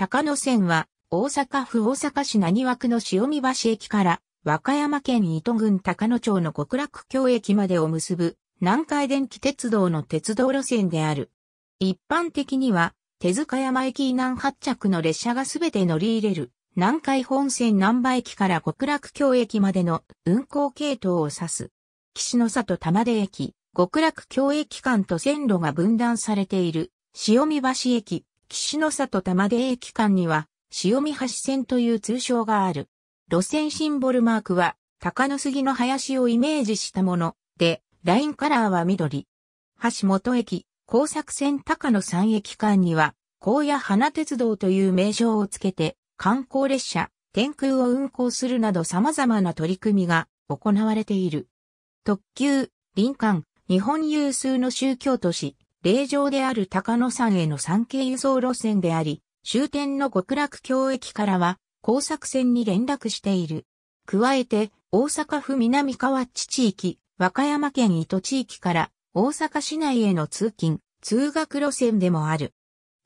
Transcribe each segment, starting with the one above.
高野線は、大阪府大阪市浪速区の塩見橋駅から、和歌山県糸郡高野町の極楽橋駅までを結ぶ、南海電気鉄道の鉄道路線である。一般的には、手塚山駅以南発着の列車がすべて乗り入れる、南海本線南波駅から極楽橋駅までの運行系統を指す。岸の里玉出駅、極楽橋駅間と線路が分断されている、塩見橋駅、岸の里玉出駅間には、潮見橋線という通称がある。路線シンボルマークは、高野杉の林をイメージしたもので、ラインカラーは緑。橋本駅、工作線高野山駅間には、高野花鉄道という名称をつけて、観光列車、天空を運行するなど様々な取り組みが行われている。特急、林間、日本有数の宗教都市、霊場である高野山への山系輸送路線であり、終点の極楽京駅からは、工作線に連絡している。加えて、大阪府南河内地域、和歌山県糸地域から大阪市内への通勤、通学路線でもある。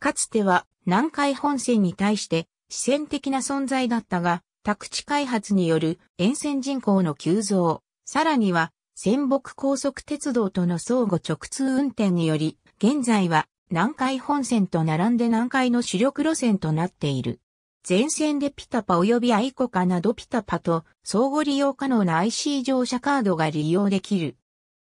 かつては南海本線に対して視線的な存在だったが、宅地開発による沿線人口の急増、さらには仙北高速鉄道との相互直通運転により現在は南海本線と並んで南海の主力路線となっている。全線でピタパ及びアイコカなどピタパと相互利用可能な IC 乗車カードが利用できる。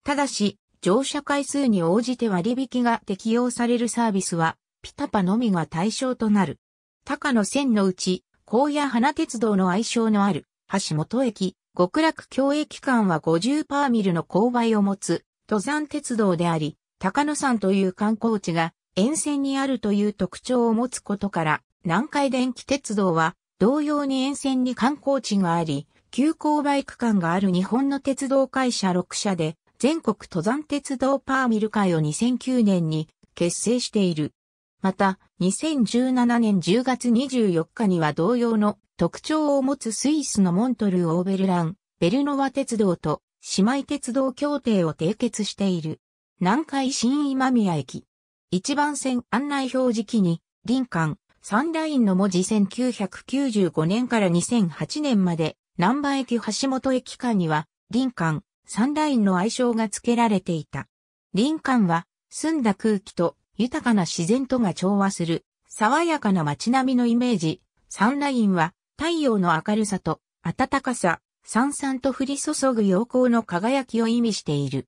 ただし、乗車回数に応じて割引が適用されるサービスは、ピタパのみが対象となる。高野線のうち、高野花鉄道の愛称のある、橋本駅、極楽京駅間は50パーミルの勾配を持つ、登山鉄道であり、高野山という観光地が沿線にあるという特徴を持つことから、南海電気鉄道は同様に沿線に観光地があり、急行バイク間がある日本の鉄道会社6社で、全国登山鉄道パーミル会を2009年に結成している。また、2017年10月24日には同様の特徴を持つスイスのモントル・オーベルラン、ベルノワ鉄道と姉妹鉄道協定を締結している。南海新今宮駅。一番線案内表示機に、林間、ンラインの文字1995年から2008年まで、南波駅橋本駅間には、林間、ンラインの愛称が付けられていた。林間は、澄んだ空気と豊かな自然とが調和する、爽やかな街並みのイメージ。サンラインは、太陽の明るさと、暖かさ、さんさんと降り注ぐ陽光の輝きを意味している。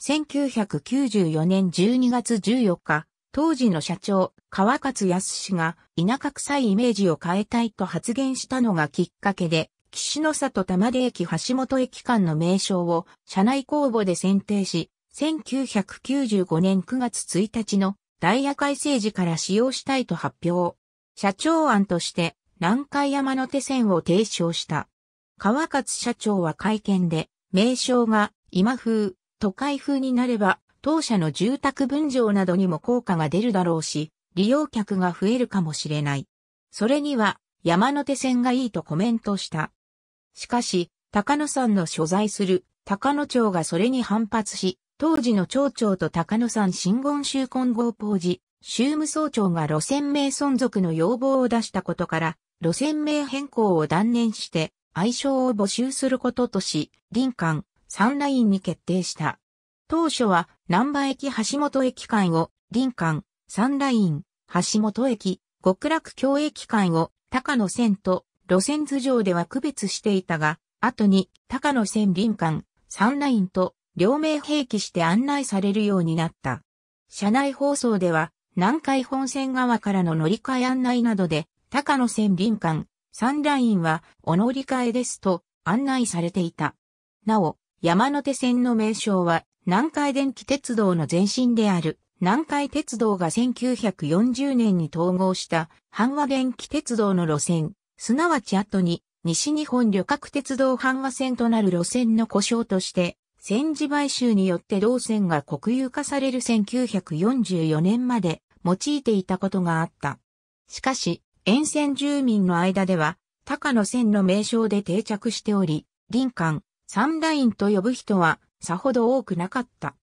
1994年12月14日、当時の社長、川勝康氏が田舎臭いイメージを変えたいと発言したのがきっかけで、岸の里玉出駅橋本駅間の名称を社内公募で選定し、1995年9月1日のダイヤ改正時から使用したいと発表。社長案として南海山手線を提唱した。川勝社長は会見で、名称が今風、都会風になれば、当社の住宅分譲などにも効果が出るだろうし、利用客が増えるかもしれない。それには、山手線がいいとコメントした。しかし、高野山の所在する高野町がそれに反発し、当時の町長と高野山新言集混合ポージ、州務総長が路線名存続の要望を出したことから、路線名変更を断念して、愛称を募集することとし、林間、サンラインに決定した。当初は、南波駅橋本駅間を、林間、ンライン、橋本駅、極楽京駅間を、高野線と、路線図上では区別していたが、後に、高野線林間、ンラインと、両名併記して案内されるようになった。車内放送では、南海本線側からの乗り換え案内などで、高野線林間、ンラインはお乗り換えですと案内されていた。なお、山手線の名称は南海電気鉄道の前身である南海鉄道が1940年に統合した阪和電気鉄道の路線、すなわち後に西日本旅客鉄道阪和線となる路線の故障として戦時買収によって同線が国有化される1944年まで用いていたことがあった。しかし、沿線住民の間では、高野線の名称で定着しており、林間、サンラインと呼ぶ人はさほど多くなかった。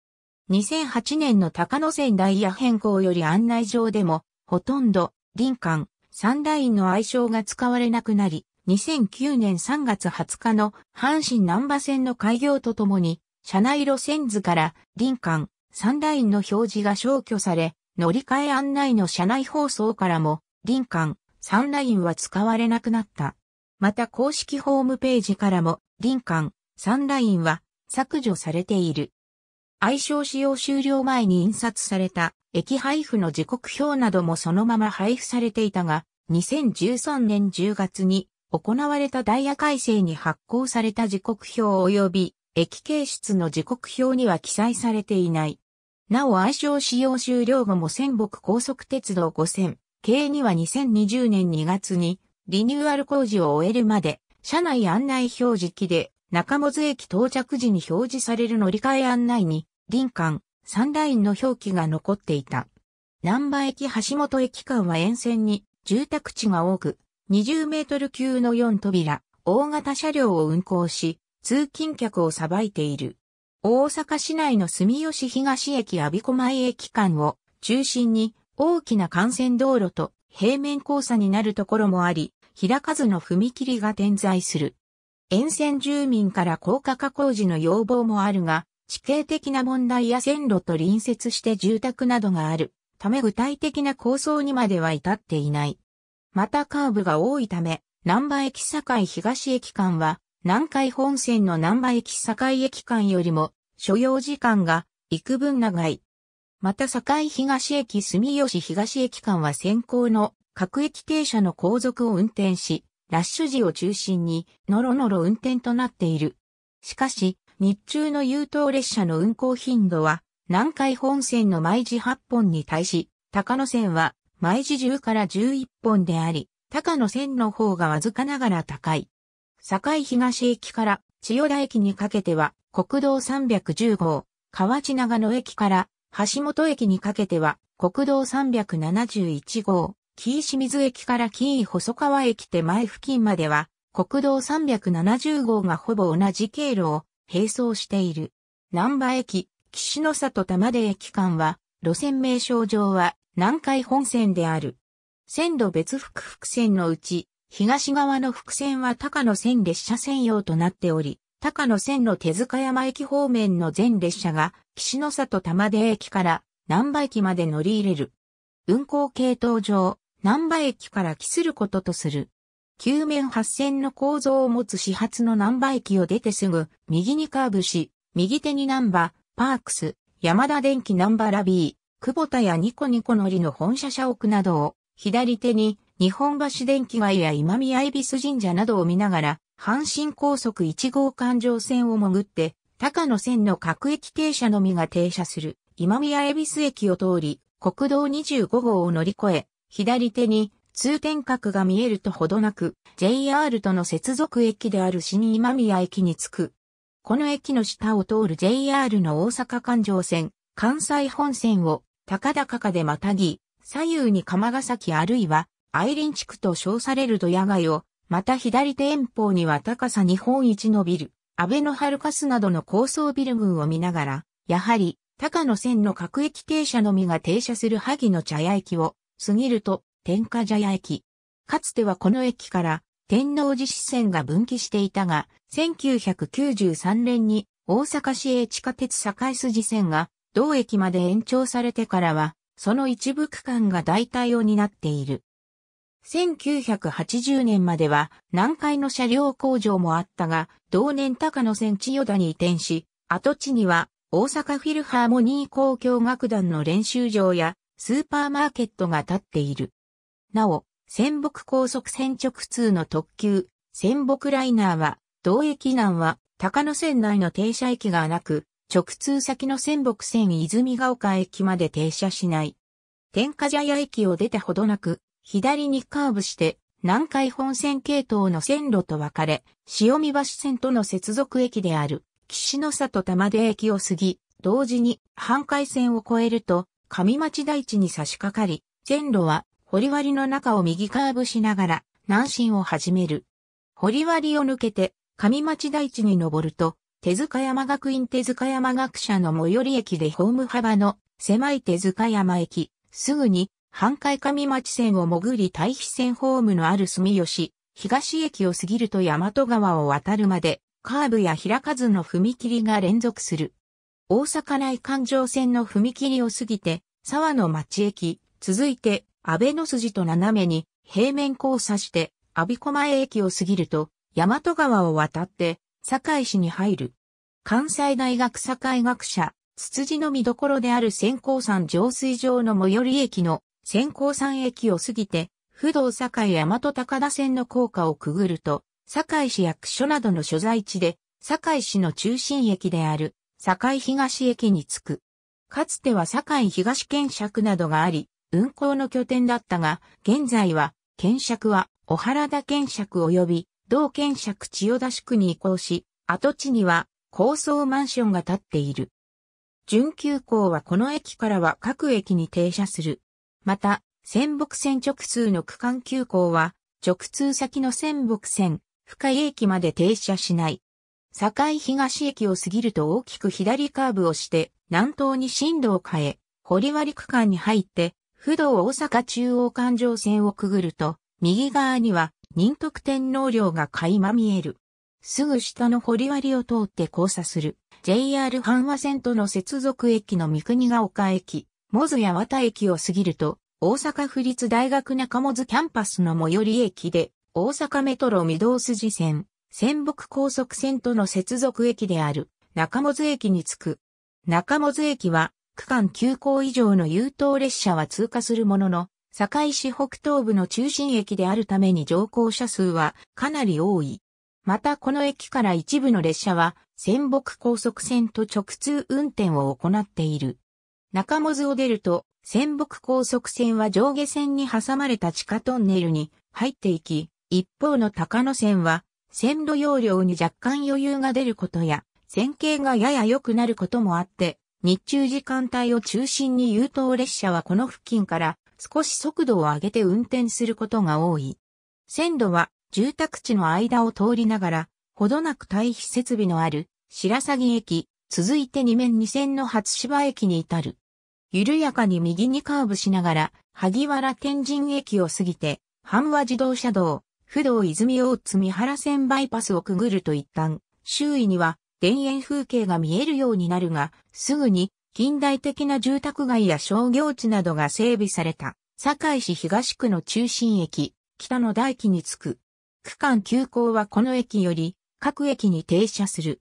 2008年の高野線ダイヤ変更より案内上でも、ほとんど、林間、ンラインの愛称が使われなくなり、2009年3月20日の阪神南波線の開業とともに、車内路線図から林間、ンラインの表示が消去され、乗り換え案内の車内放送からも、林間、ンラインは使われなくなった。また公式ホームページからも、林間、サンラインは削除されている。愛称使用終了前に印刷された駅配布の時刻表などもそのまま配布されていたが、2013年10月に行われたダイヤ改正に発行された時刻表及び駅形質の時刻表には記載されていない。なお愛称使用終了後も仙北高速鉄道5000系には2020年2月にリニューアル工事を終えるまで車内案内表示機で中本駅到着時に表示される乗り換え案内に、林間、ンラインの表記が残っていた。南波駅橋本駅間は沿線に住宅地が多く、20メートル級の4扉、大型車両を運行し、通勤客をさばいている。大阪市内の住吉東駅阿鼻子前駅間を中心に大きな幹線道路と平面交差になるところもあり、開かずの踏切が点在する。沿線住民から高架化工事の要望もあるが、地形的な問題や線路と隣接して住宅などがあるため具体的な構想にまでは至っていない。またカーブが多いため、南波駅境東駅間は、南海本線の南波駅境駅間よりも、所要時間が幾分長い。また境東駅住吉東駅間は先行の各駅停車の後続を運転し、ラッシュ時を中心に、のろのろ運転となっている。しかし、日中の優等列車の運行頻度は、南海本線の毎時8本に対し、高野線は毎時10から11本であり、高野線の方がわずかながら高い。境東駅から千代田駅にかけては国道310号、河内長野駅から橋本駅にかけては国道371号、紀伊清水駅から紀伊細川駅手前付近までは、国道370号がほぼ同じ経路を並走している。南波駅、岸の里玉出駅間は、路線名称上は南海本線である。線路別複複線のうち、東側の複線は高野線列車専用となっており、高野線の手塚山駅方面の全列車が、岸の里玉出駅から南波駅まで乗り入れる。運行系統上、南波駅から帰することとする。球面8線の構造を持つ始発の南波駅を出てすぐ、右にカーブし、右手に南波、パークス、山田電機南波ラビー、久保田やニコニコのりの本社社屋などを、左手に、日本橋電気街や今宮恵比寿神社などを見ながら、阪神高速1号環状線を潜って、高野線の各駅停車のみが停車する、今宮恵比寿駅を通り、国道25号を乗り越え、左手に通天閣が見えるとほどなく、JR との接続駅である新今宮駅に着く。この駅の下を通る JR の大阪環状線、関西本線を高々かでまたぎ、左右に鎌ヶ崎あるいは愛林地区と称される土屋街を、また左手遠方には高さ日本一のビル、安倍のハルカスなどの高層ビル群を見ながら、やはり、高野線の各駅停車のみが停車する萩の茶屋駅を過ぎると天下茶屋駅。かつてはこの駅から天王寺支線が分岐していたが、1993年に大阪市営地下鉄堺筋線が同駅まで延長されてからは、その一部区間が代替を担っている。1980年までは南海の車両工場もあったが、同年高野線千代田に移転し、跡地には大阪フィルハーモニー交響楽団の練習場やスーパーマーケットが建っている。なお、仙北高速線直通の特急、仙北ライナーは、同駅南は、高野線内の停車駅がなく、直通先の仙北線泉ヶ丘駅まで停車しない。天下茶屋駅を出てほどなく、左にカーブして、南海本線系統の線路と分かれ、潮見橋線との接続駅である、岸の里玉出駅を過ぎ、同時に半海線を越えると、上町台地に差し掛かり、線路は堀割の中を右カーブしながら南進を始める。堀割を抜けて上町台地に登ると、手塚山学院手塚山学舎の最寄り駅でホーム幅の狭い手塚山駅、すぐに半海上町線を潜り対比線ホームのある住吉、東駅を過ぎると大和川を渡るまで、カーブや開かずの踏切が連続する。大阪内環状線の踏切を過ぎて、沢の町駅、続いて、安倍の筋と斜めに、平面交差して、阿鼻子前駅を過ぎると、大和川を渡って、堺市に入る。関西大学堺学者、筒子の見どころである先行山浄水場の最寄り駅の先行山駅を過ぎて、不動堺大和高田線の高架をくぐると、堺市役所などの所在地で、堺市の中心駅である堺東駅に着く。かつては堺東県尺などがあり、運行の拠点だったが、現在は、県尺は、小原田県尺及び、同検尺千代田宿に移行し、跡地には、高層マンションが建っている。準急行はこの駅からは各駅に停車する。また、仙北線直通の区間急行は、直通先の仙北線、深井駅まで停車しない。境東駅を過ぎると大きく左カーブをして、南東に進路を変え、堀割区間に入って、不動大阪中央環状線をくぐると、右側には仁徳天皇陵が垣間見える。すぐ下の堀割を通って交差する JR 阪和線との接続駅の三国ヶ丘駅、モズ八幡駅を過ぎると、大阪府立大学中本キャンパスの最寄り駅で、大阪メトロ御堂筋線、仙北高速線との接続駅である中本駅に着く。中本駅は区間急行以上の優等列車は通過するものの、堺市北東部の中心駅であるために乗降者数はかなり多い。またこの駅から一部の列車は、仙北高速線と直通運転を行っている。中本を出ると、仙北高速線は上下線に挟まれた地下トンネルに入っていき、一方の高野線は線路容量に若干余裕が出ることや、線形がやや良くなることもあって、日中時間帯を中心に優等列車はこの付近から少し速度を上げて運転することが多い。線路は住宅地の間を通りながら、ほどなく退避設備のある白鷺駅、続いて2面2線の初芝駅に至る。緩やかに右にカーブしながら、萩原天神駅を過ぎて、半和自動車道、不動泉大津三原線バイパスをくぐると一旦、周囲には田園風景が見えるようになるが、すぐに近代的な住宅街や商業地などが整備された、堺市東区の中心駅、北の大駅に着く。区間急行はこの駅より、各駅に停車する。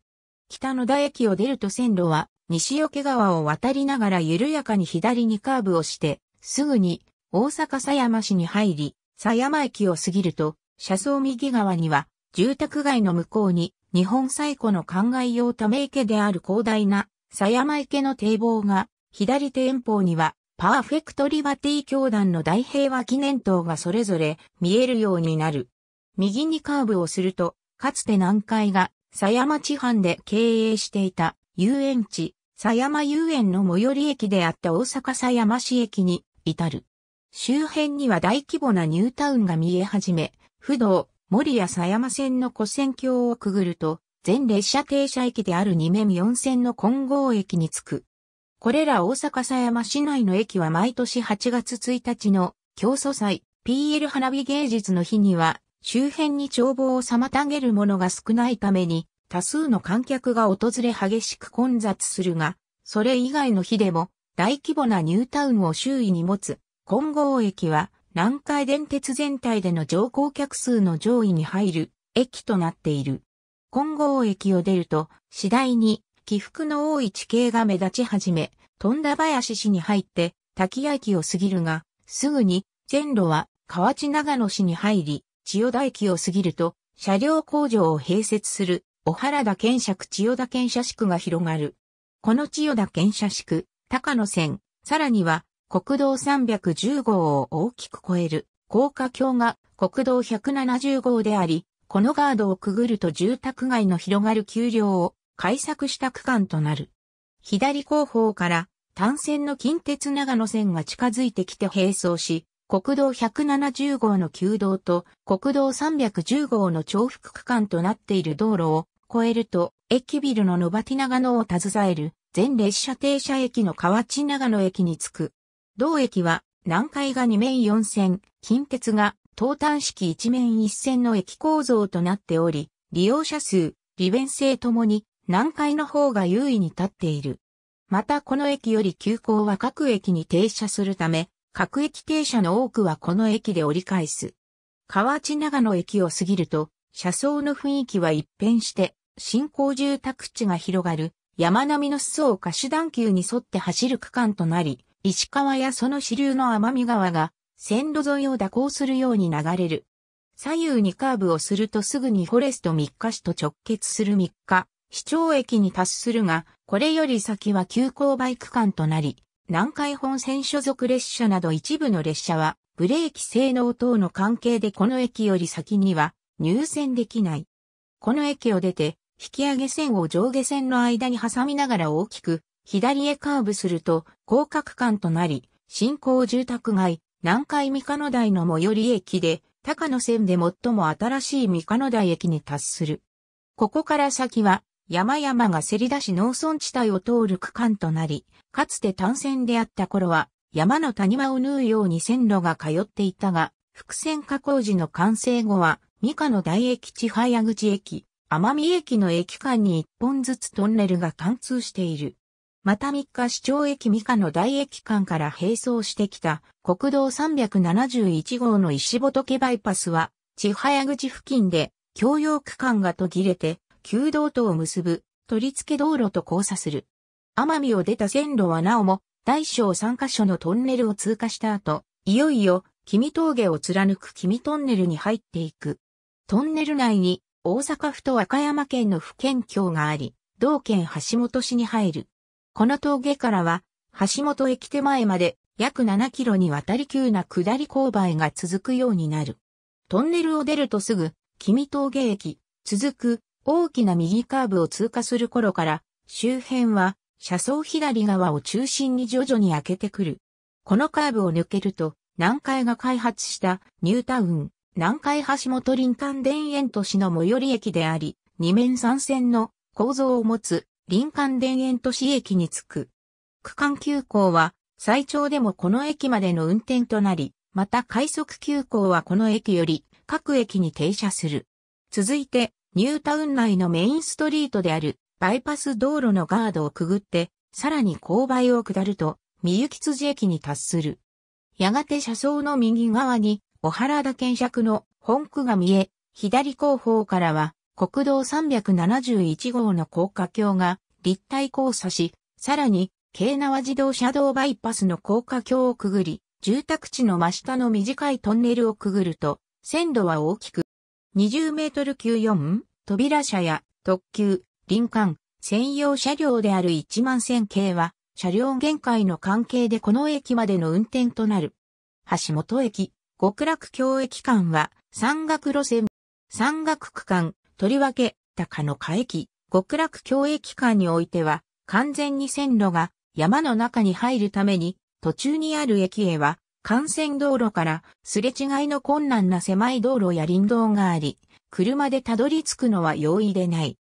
北の大駅を出ると線路は、西け川を渡りながら緩やかに左にカーブをして、すぐに大阪狭山市に入り、狭山駅を過ぎると、車窓右側には、住宅街の向こうに、日本最古の灌漑用ため池である広大な、狭山池の堤防が、左手遠方には、パーフェクトリバティ教団の大平和記念塔がそれぞれ見えるようになる。右にカーブをすると、かつて南海が、狭山地藩で経営していた遊園地、狭山遊園の最寄り駅であった大阪狭山市駅に至る。周辺には大規模なニュータウンが見え始め、不動、森谷狭山線の古線橋をくぐると、全列車停車駅である二面四線の金剛駅に着く。これら大阪狭山市内の駅は毎年8月1日の競争祭 PL 花火芸術の日には周辺に眺望を妨げるものが少ないために多数の観客が訪れ激しく混雑するが、それ以外の日でも大規模なニュータウンを周囲に持つ金剛駅は南海電鉄全体での乗降客数の上位に入る駅となっている。金剛駅を出ると、次第に起伏の多い地形が目立ち始め、富田林市に入って滝谷駅を過ぎるが、すぐに線路は河内長野市に入り、千代田駅を過ぎると、車両工場を併設する、小原田県区千代田県社宿区が広がる。この千代田県社宿、区、高野線、さらには、国道310号を大きく超える高架橋が国道170号であり、このガードをくぐると住宅街の広がる丘陵を改作した区間となる。左後方から単線の近鉄長野線が近づいてきて並走し、国道170号の旧道と国道310号の重複区間となっている道路を越えると、駅ビルの野バティ長野を携える全列車停車駅の河内長野駅に着く。同駅は南海が2面4線、近鉄が東端式1面1線の駅構造となっており、利用者数、利便性ともに南海の方が優位に立っている。またこの駅より急行は各駅に停車するため、各駅停車の多くはこの駅で折り返す。河内長野駅を過ぎると、車窓の雰囲気は一変して、新興住宅地が広がる、山並みの裾を下手段級に沿って走る区間となり、石川やその支流の奄美川が、線路沿いを蛇行するように流れる。左右にカーブをするとすぐにフォレスト三日市と直結する三日、市町駅に達するが、これより先は急勾配区間となり、南海本線所属列車など一部の列車は、ブレーキ性能等の関係でこの駅より先には入線できない。この駅を出て、引き上げ線を上下線の間に挟みながら大きく左へカーブすると、広角間となり、新興住宅街、南海三河野台の最寄り駅で、高野線で最も新しい三河野台駅に達する。ここから先は、山々がせり出し農村地帯を通る区間となり、かつて単線であった頃は、山の谷間を縫うように線路が通っていたが、伏線加工時の完成後は、三河の大駅千早口駅、奄美駅の駅間に一本ずつトンネルが貫通している。また3日市町駅三日の大駅間から並走してきた国道371号の石仏バイパスは、千早口付近で共用区間が途切れて、旧道とを結ぶ取り付け道路と交差する。奄美を出た線路はなおも、大小3カ所のトンネルを通過した後、いよいよ、君峠を貫く君トンネルに入っていく。トンネル内に、大阪府と和歌山県の府県境があり、同県橋本市に入る。この峠からは、橋本駅手前まで約7キロにわたり急な下り勾配が続くようになる。トンネルを出るとすぐ、君峠駅、続く大きな右カーブを通過する頃から、周辺は車窓左側を中心に徐々に開けてくる。このカーブを抜けると、南海が開発したニュータウン、南海橋本林間田園都市の最寄り駅であり、二面三線の構造を持つ林間田園都市駅に着く。区間急行は最長でもこの駅までの運転となり、また快速急行はこの駅より各駅に停車する。続いて、ニュータウン内のメインストリートであるバイパス道路のガードをくぐって、さらに勾配を下ると、三雪辻駅に達する。やがて車窓の右側に、小原田検尺の本区が見え、左後方からは、国道371号の高架橋が立体交差し、さらに、京縄自動車道バイパスの高架橋をくぐり、住宅地の真下の短いトンネルをくぐると、線路は大きく、20メートル級4、扉車や特急、林間、専用車両である1万1000系は、車両限界の関係でこの駅までの運転となる。橋本駅、極楽橋駅間は、山岳路線、山岳区間、とりわけ、高野下駅、極楽共駅間においては、完全に線路が山の中に入るために、途中にある駅へは、幹線道路からすれ違いの困難な狭い道路や林道があり、車でたどり着くのは容易でない。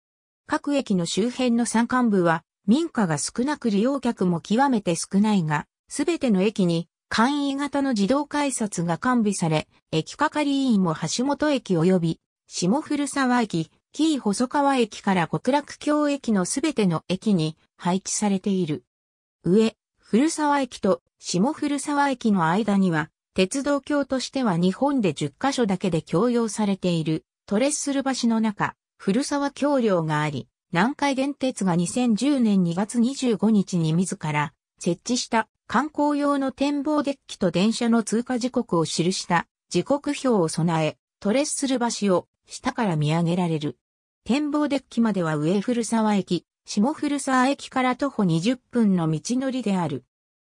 各駅の周辺の山間部は、民家が少なく利用客も極めて少ないが、すべての駅に簡易型の自動改札が完備され、駅係員も橋本駅及び下古沢駅、紀伊細川駅から極楽橋駅のすべての駅に配置されている。上、古沢駅と下古沢駅の間には、鉄道橋としては日本で10カ所だけで供用されているトレッスル橋の中、古沢橋梁があり、南海電鉄が2010年2月25日に自ら設置した観光用の展望デッキと電車の通過時刻を記した時刻表を備え、トレッスル橋を下から見上げられる。展望デッキまでは上古沢駅、下古沢駅から徒歩20分の道のりである。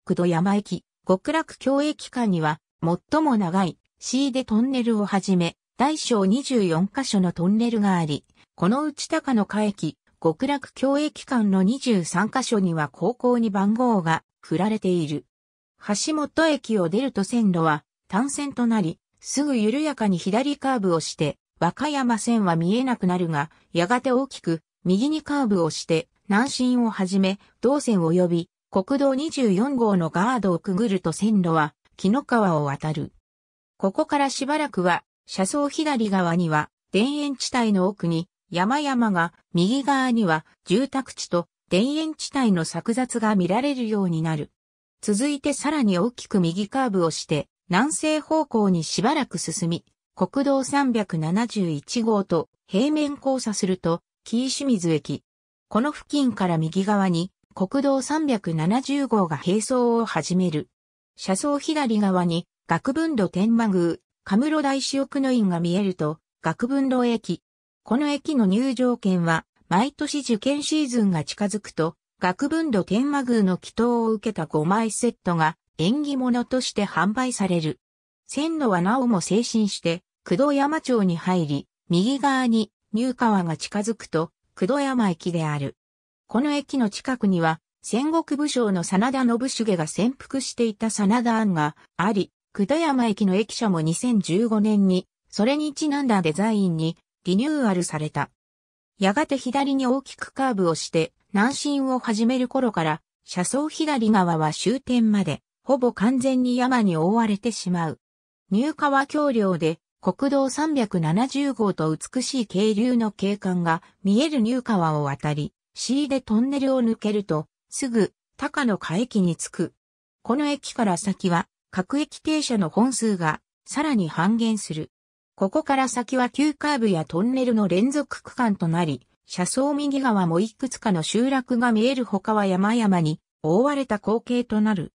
九度山駅、極楽京駅間には、最も長い、C でトンネルをはじめ、大小24カ所のトンネルがあり、このうち高野下駅、極楽京駅間の23カ所には高校に番号が振られている。橋本駅を出ると線路は単線となり、すぐ緩やかに左カーブをして、和歌山線は見えなくなるが、やがて大きく、右にカーブをして、南進をはじめ、道線及び、国道24号のガードをくぐると線路は、木の川を渡る。ここからしばらくは、車窓左側には、田園地帯の奥に、山々が、右側には、住宅地と、田園地帯の作雑が見られるようになる。続いてさらに大きく右カーブをして、南西方向にしばらく進み、国道371号と平面交差すると、紀伊清水駅。この付近から右側に国道370号が並走を始める。車窓左側に学文路天満宮、カムロ大四奥の院が見えると、学文路駅。この駅の入場券は、毎年受験シーズンが近づくと、学文路天満宮の祈祷を受けた5枚セットが縁起物として販売される。線路はなおも精神して、九度山町に入り、右側に入川が近づくと、九度山駅である。この駅の近くには、戦国武将の真田信繁が潜伏していた真田庵があり、九度山駅の駅舎も2015年に、それにちなんだデザインにリニューアルされた。やがて左に大きくカーブをして、南進を始める頃から、車窓左側は終点まで、ほぼ完全に山に覆われてしまう。入川橋梁で、国道370号と美しい渓流の景観が見えるニュー川を渡り、C でトンネルを抜けると、すぐ、高野下駅に着く。この駅から先は、各駅停車の本数が、さらに半減する。ここから先は急カーブやトンネルの連続区間となり、車窓右側もいくつかの集落が見える他は山々に覆われた光景となる。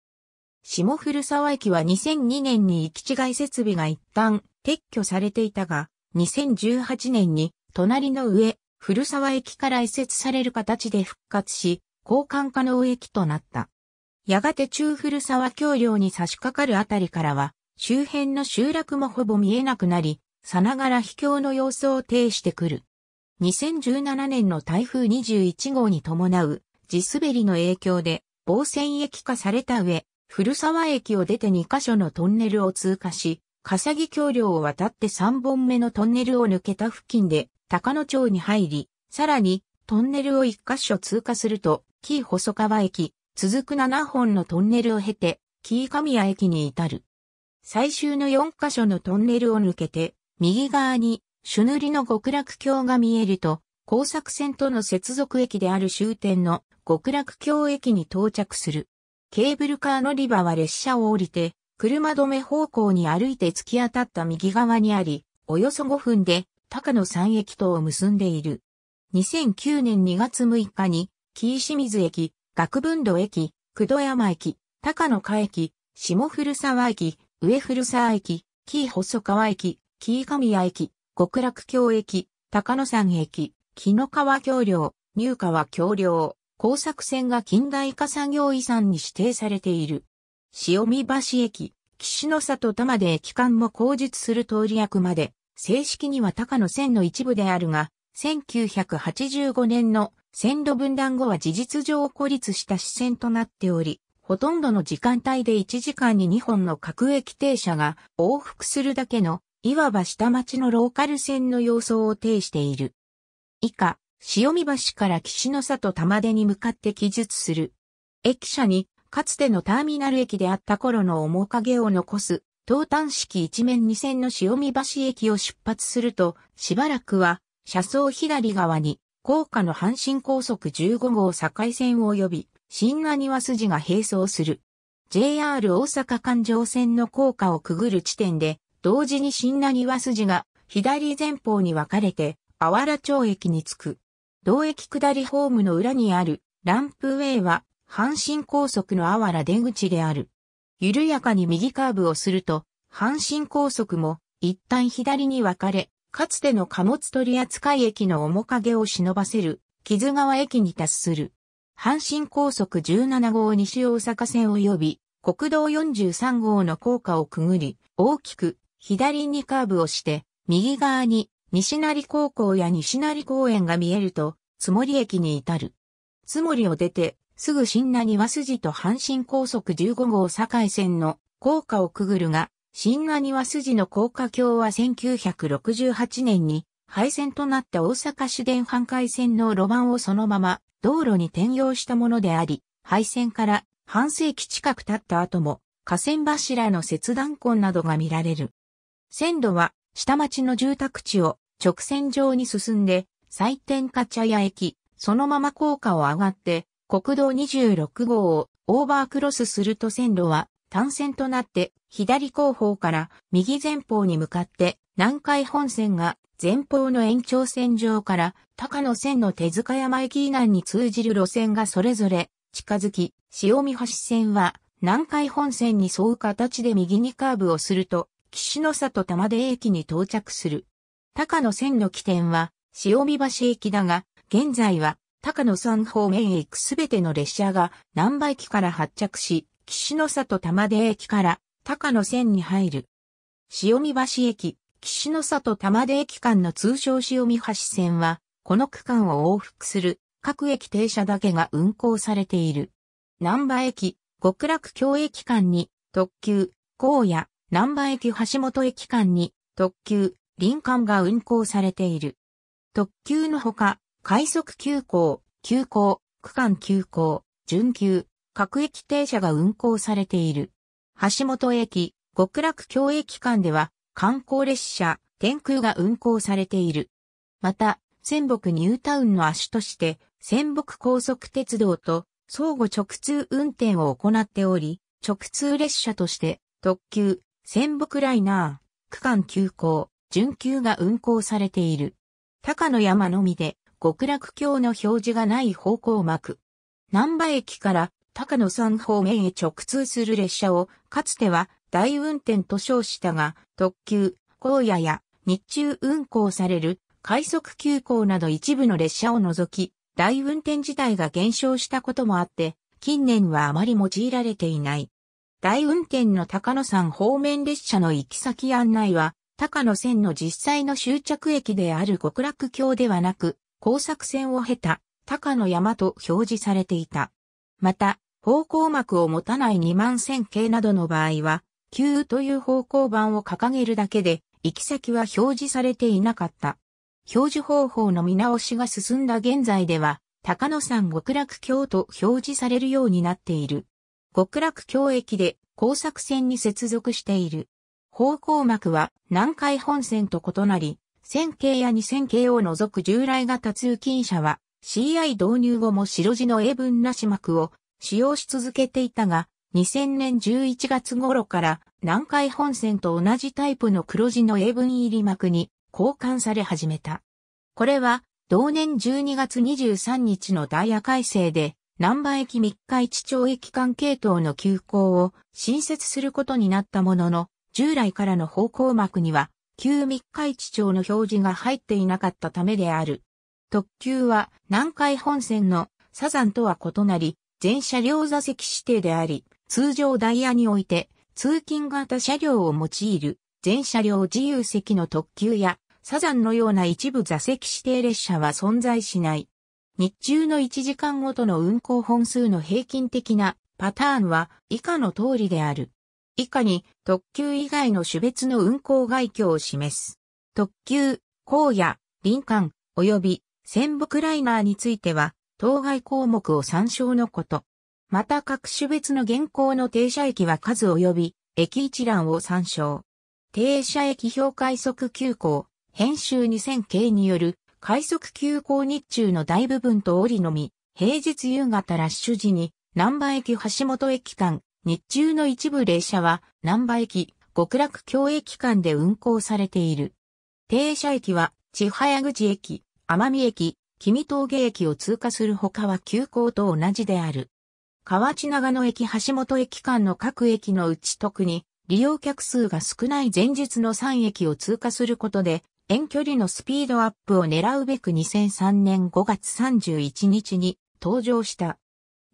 下古沢駅は2002年に行き違い設備が一旦撤去されていたが、2018年に隣の上、古沢駅から移設される形で復活し、交換可能駅となった。やがて中古沢橋梁に差し掛かるあたりからは、周辺の集落もほぼ見えなくなり、さながら秘境の様子を呈してくる。2017年の台風21号に伴う地滑りの影響で、防線駅化された上、古沢駅を出て2カ所のトンネルを通過し、笠木橋梁を渡って3本目のトンネルを抜けた付近で高野町に入り、さらにトンネルを一箇所通過すると、紀伊細川駅、続く7本のトンネルを経て、紀伊神谷駅に至る。最終の4箇所のトンネルを抜けて、右側に、朱塗りの極楽橋が見えると、工作線との接続駅である終点の極楽橋駅に到着する。ケーブルカー乗り場は列車を降りて、車止め方向に歩いて突き当たった右側にあり、およそ5分で高野山駅とを結んでいる。2009年2月6日に、木伊清水駅、学文土駅、九度山駅、高野下駅、下古沢駅、上古沢駅、木細川駅、木神谷駅、極楽橋駅、高野山駅、木の川橋梁、入川橋梁、工作船が近代化産業遺産に指定されている。塩見橋駅、岸の里玉で駅間も口述する通り役まで、正式には高野線の一部であるが、1985年の線路分断後は事実上孤立した支線となっており、ほとんどの時間帯で1時間に2本の各駅停車が往復するだけの、いわば下町のローカル線の様相を呈している。以下、塩見橋から岸の里玉出に向かって記述する。駅舎にかつてのターミナル駅であった頃の面影を残す、東端式一面二線の潮見橋駅を出発すると、しばらくは、車窓左側に、高架の阪神高速15号境線を及び、新和庭筋が並走する。JR 大阪環状線の高架をくぐる地点で、同時に新和庭筋が左前方に分かれて、あわら町駅に着く。同駅下りホームの裏にあるランプウェイは阪神高速のあわら出口である。緩やかに右カーブをすると、阪神高速も一旦左に分かれ、かつての貨物取扱駅の面影を忍ばせる、木津川駅に達する。阪神高速17号西大阪線及び国道43号の高架をくぐり、大きく左にカーブをして、右側に西成高校や西成公園が見えると、つもり駅に至る。つもりを出て、すぐ新名庭筋と阪神高速15号境線の高架をくぐるが、新名庭筋の高架橋は1968年に廃線となった大阪市電阪海線の路盤をそのまま道路に転用したものであり、廃線から半世紀近く経った後も河川柱の切断痕などが見られる。線路は下町の住宅地を直線上に進んで、採点下茶屋駅、そのまま高架を上がって国道26号をオーバークロスすると線路は単線となって左後方から右前方に向かって南海本線が前方の延長線上から高野線の手塚山駅以南に通じる路線がそれぞれ近づき、潮見橋線は南海本線に沿う形で右にカーブをすると、岸の里玉出駅に到着する。高野線の起点は潮見橋駅だが、現在は高野山方面へ行くすべての列車が南波駅から発着し、岸の里玉出駅から高野線に入る。潮見橋駅、岸の里玉出駅間の通称潮見橋線は、この区間を往復する各駅停車だけが運行されている。南波駅、極楽橋駅間に特急、高野、南波駅橋本駅間に特急、林間が運行されている。特急のほか、快速急行、急行、区間急行、準急、各駅停車が運行されている。橋本駅、極楽共駅間では観光列車、天空が運行されている。また、仙北ニュータウンの足として、仙北高速鉄道と相互直通運転を行っており、直通列車として特急、仙北ライナー、区間急行、準急が運行されている。高野山のみで極楽橋の表示がない方向幕。南波駅から高野山方面へ直通する列車を、かつては大運転と称したが、特急、荒野や日中運行される快速急行など一部の列車を除き、大運転自体が減少したこともあって、近年はあまり用いられていない。大運転の高野山方面列車の行き先案内は、高野線の実際の終着駅である極楽橋ではなく、工作戦を経た高野山と表示されていた。また、方向幕を持たない2万線形などの場合は、旧という方向板を掲げるだけで、行き先は表示されていなかった。表示方法の見直しが進んだ現在では、高野山極楽橋と表示されるようになっている。極楽橋駅で工作線に接続している。方向幕は南海本線と異なり、1000系や2000系を除く従来型通勤車は CI 導入後も白地の英文なし膜を使用し続けていたが、2000年11月頃から南海本線と同じタイプの黒地の英文入り膜に交換され始めた。これは同年12月23日のダイヤ改正で南波駅三日市町駅間系統の急行を新設することになったものの、従来からの方向膜には旧密会地町の表示が入っていなかったためである。特急は南海本線のサザンとは異なり、全車両座席指定であり、通常ダイヤにおいて通勤型車両を用いる全車両自由席の特急やサザンのような一部座席指定列車は存在しない。日中の1時間ごとの運行本数の平均的なパターンは以下の通りである。以下に特急以外の種別の運行概況を示す。特急、荒野、林間、及び戦北ライナーについては、当該項目を参照のこと。また各種別の現行の停車駅は数及び駅一覧を参照。停車駅表快速急行、編集2000系による快速急行日中の大部分と折のみ、平日夕方ラッシュ時に、南波駅橋本駅間、日中の一部列車は、南波駅、極楽京駅間で運行されている。停車駅は、千早口駅、奄美駅、君峠駅を通過するほかは急行と同じである。河内長野駅橋本駅間の各駅のうち特に、利用客数が少ない前日の3駅を通過することで、遠距離のスピードアップを狙うべく2003年5月31日に登場した。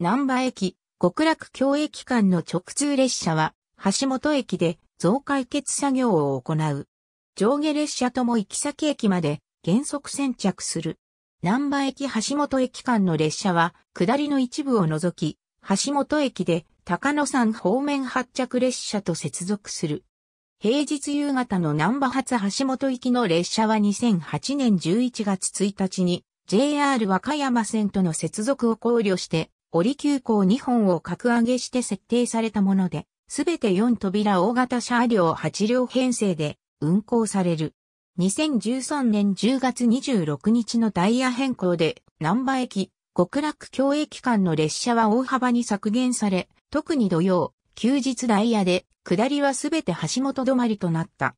南波駅、極楽京駅間の直通列車は、橋本駅で増解決作業を行う。上下列車とも行き先駅まで原則先着する。南波駅橋本駅間の列車は、下りの一部を除き、橋本駅で高野山方面発着列車と接続する。平日夕方の南波発橋本行きの列車は2008年11月1日に JR 和歌山線との接続を考慮して折り急行2本を格上げして設定されたもので、すべて4扉大型車両8両編成で運行される。2013年10月26日のダイヤ変更で、南波駅、極楽京機間の列車は大幅に削減され、特に土曜、休日ダイヤで、下りはすべて橋本止まりとなった。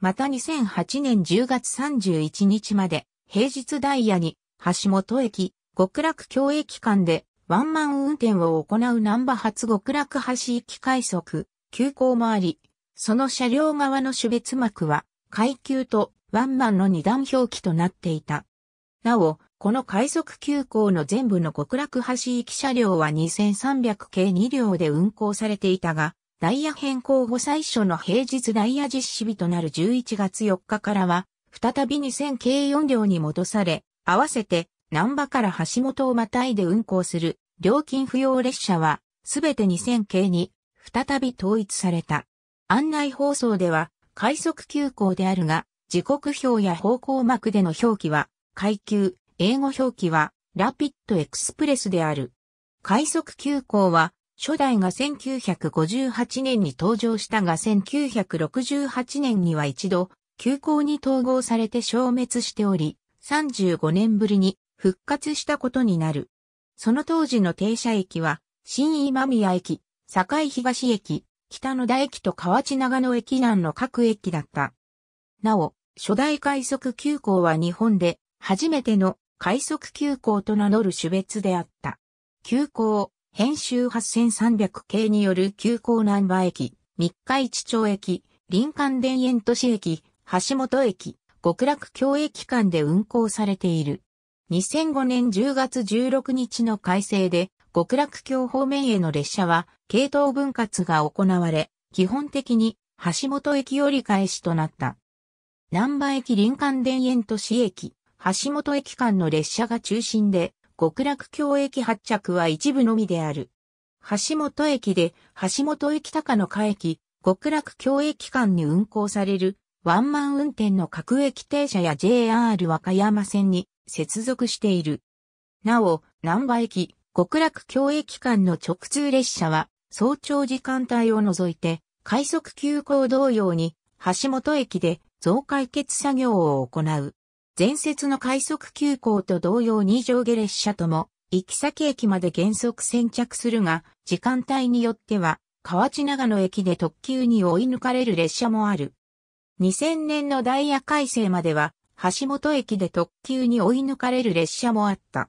また2008年10月31日まで、平日ダイヤに、橋本駅、極楽京機間で、ワンマン運転を行う南波発極楽橋行き快速、急行もあり、その車両側の種別幕は、階級とワンマンの二段表記となっていた。なお、この快速急行の全部の極楽橋行き車両は2300系2両で運行されていたが、ダイヤ変更後最初の平日ダイヤ実施日となる11月4日からは、再び2000系4両に戻され、合わせて南波から橋本をまたいで運行する料金不要列車は、すべて2000系に再び統一された。案内放送では、快速急行であるが、時刻表や方向幕での表記は、階級、英語表記は、ラピッドエクスプレスである。快速急行は、初代が1958年に登場したが1968年には一度、急行に統合されて消滅しており、35年ぶりに復活したことになる。その当時の停車駅は、新今宮駅、堺東駅、北野田駅と河内長野駅南の各駅だった。なお、初代快速急行は日本で初めての快速急行と名乗る種別であった。急行、編集8300系による急行南波駅、三日市町駅、林間田園都市駅、橋本駅、極楽京駅間で運行されている。2005年10月16日の改正で、極楽橋方面への列車は、系統分割が行われ、基本的に、橋本駅折り返しとなった。南波駅林間田園都市駅、橋本駅間の列車が中心で、極楽橋駅発着は一部のみである。橋本駅で、橋本駅高野下駅、極楽橋駅間に運行される、ワンマン運転の各駅停車や JR 和歌山線に、接続している。なお、南波駅、極楽京駅間の直通列車は、早朝時間帯を除いて、快速急行同様に、橋本駅で増解決作業を行う。前節の快速急行と同様に上下列車とも、行き先駅まで原則先着するが、時間帯によっては、河内長野駅で特急に追い抜かれる列車もある。2000年のダイヤ改正までは、橋本駅で特急に追い抜かれる列車もあった。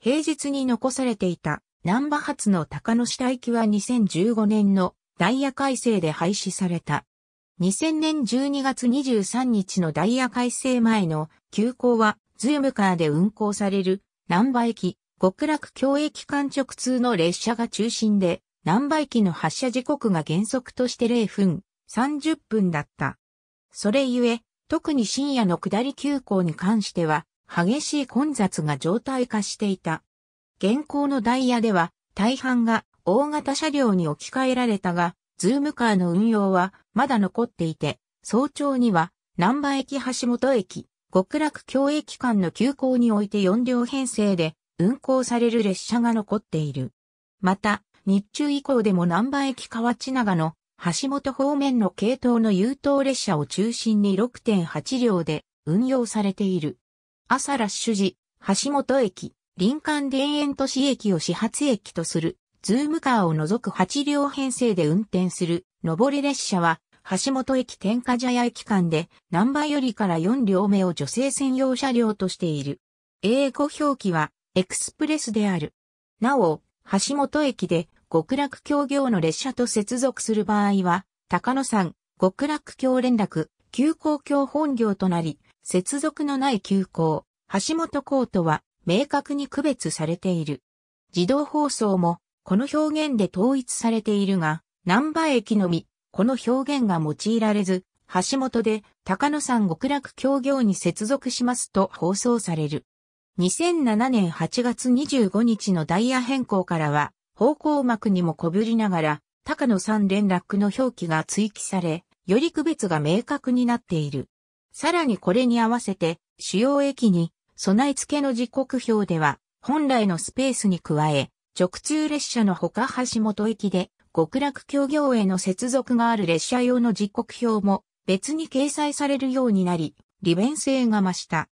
平日に残されていた南波発の高野下行きは2015年のダイヤ改正で廃止された。2000年12月23日のダイヤ改正前の急行はズームカーで運行される南波駅、極楽京駅間直通の列車が中心で、南波駅の発車時刻が原則として0分30分だった。それゆえ、特に深夜の下り急行に関しては、激しい混雑が常態化していた。現行のダイヤでは、大半が大型車両に置き換えられたが、ズームカーの運用はまだ残っていて、早朝には、南波駅橋本駅、極楽京駅間の急行において4両編成で運行される列車が残っている。また、日中以降でも南波駅河内長野、橋本方面の系統の優等列車を中心に6.8両で運用されている。朝ラッシュ時、橋本駅、林間田園都市駅を始発駅とする、ズームカーを除く8両編成で運転する、上り列車は、橋本駅天下茶屋駅間で、南波よりから4両目を女性専用車両としている。英語表記は、エクスプレスである。なお、橋本駅で、極楽協業の列車と接続する場合は、高野山、極楽橋連絡、急行橋本業となり、接続のない急行、橋本港とは明確に区別されている。自動放送もこの表現で統一されているが、南波駅のみ、この表現が用いられず、橋本で高野山極楽協業に接続しますと放送される。2007年8月25日のダイヤ変更からは、方向膜にもこぶりながら、高野三連落の表記が追記され、より区別が明確になっている。さらにこれに合わせて、主要駅に、備え付けの時刻表では、本来のスペースに加え、直通列車のほか橋本駅で、極楽協業への接続がある列車用の時刻表も別に掲載されるようになり、利便性が増した。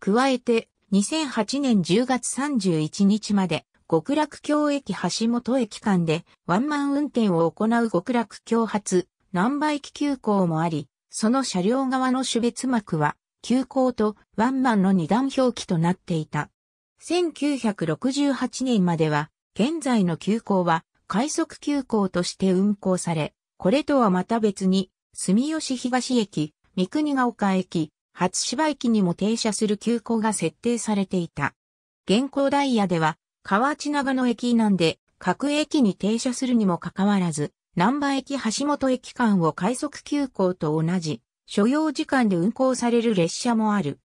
加えて、2008年10月31日まで、極楽橋駅橋本駅間でワンマン運転を行う極楽橋発南波駅急行もあり、その車両側の種別幕は急行とワンマンの二段表記となっていた。1968年までは、現在の急行は快速急行として運行され、これとはまた別に、住吉東駅、三国ヶ丘駅、初芝駅にも停車する急行が設定されていた。現行ダイヤでは、河内長野駅なんで、各駅に停車するにもかかわらず、南波駅橋本駅間を快速急行と同じ、所要時間で運行される列車もある。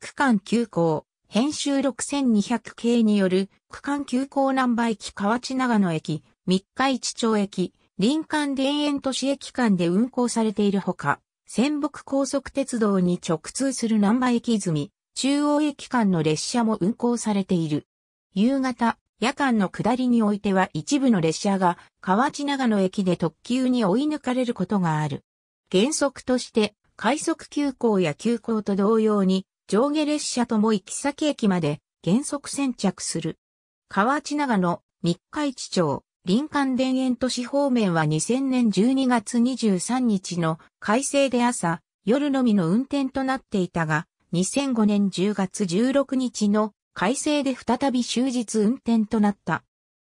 区間急行、編集6200系による区間急行南波駅河内長野駅、三日市町駅、林間田園都市駅間で運行されているほか、仙北高速鉄道に直通する南波駅泉、中央駅間の列車も運行されている。夕方、夜間の下りにおいては一部の列車が河内長野駅で特急に追い抜かれることがある。原則として快速急行や急行と同様に上下列車とも行き先駅まで原則先着する。河内長野、三日市町、林間田園都市方面は2000年12月23日の改正で朝、夜のみの運転となっていたが、2005年10月16日の改正で再び終日運転となった。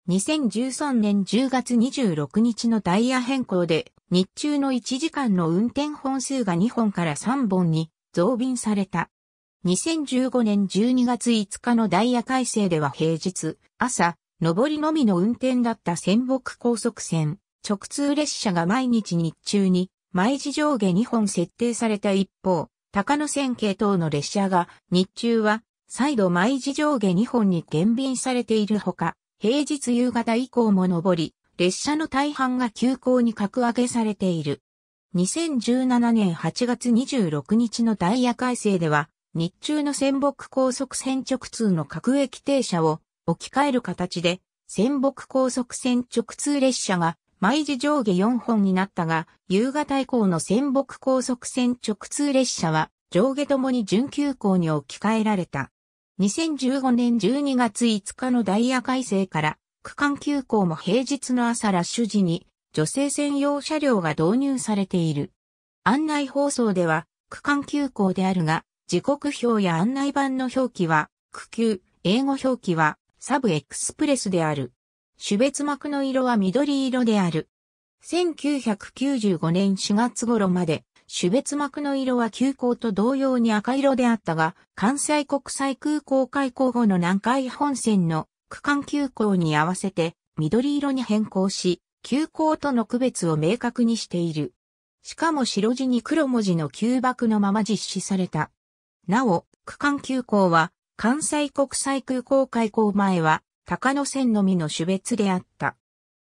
2013年10月26日のダイヤ変更で、日中の1時間の運転本数が2本から3本に増便された。2015年12月5日のダイヤ改正では平日、朝、上りのみの運転だった仙北高速線、直通列車が毎日日中に、毎時上下2本設定された一方、高野線系統の列車が日中は再度毎時上下2本に減便されているほか、平日夕方以降も上り、列車の大半が急行に格上げされている。2017年8月26日のダイヤ改正では、日中の仙北高速線直通の各駅停車を置き換える形で、仙北高速線直通列車が毎時上下4本になったが、夕方以降の仙北高速線直通列車は上下ともに準急行に置き換えられた。2015年12月5日のダイヤ改正から、区間急行も平日の朝ラッシュ時に、女性専用車両が導入されている。案内放送では、区間急行であるが、時刻表や案内板の表記は、区級、英語表記は、サブエクスプレスである。種別膜の色は緑色である。1995年4月頃まで種別膜の色は急行と同様に赤色であったが、関西国際空港開港後の南海本線の区間急行に合わせて緑色に変更し、急行との区別を明確にしている。しかも白地に黒文字の急爆のまま実施された。なお、区間急行は、関西国際空港開港前は、高野線のみの種別であった。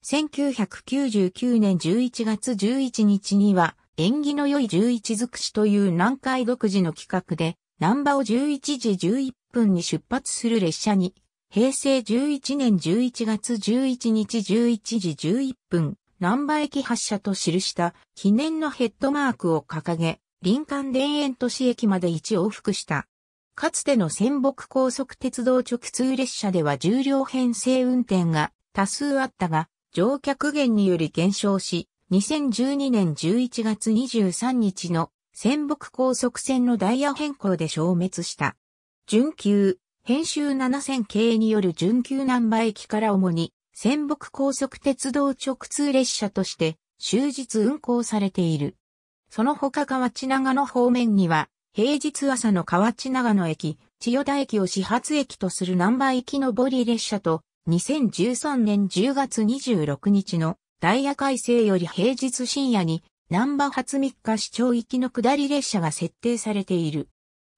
1999年11月11日には、縁起の良い十一尽くしという南海独自の企画で、南波を11時11分に出発する列車に、平成11年11月11日11時11分、南波駅発車と記した記念のヘッドマークを掲げ、林間田園都市駅まで一往復した。かつての仙北高速鉄道直通列車では重量編成運転が多数あったが、乗客減により減少し、2012年11月23日の仙北高速線のダイヤ変更で消滅した。準急、編集7000系による準急南波駅から主に、仙北高速鉄道直通列車として、終日運行されている。その他河内長野方面には、平日朝の河内長野駅、千代田駅を始発駅とする南波行きのり列車と、2013年10月26日のダイヤ改正より平日深夜に、南波初三日市町行きの下り列車が設定されている。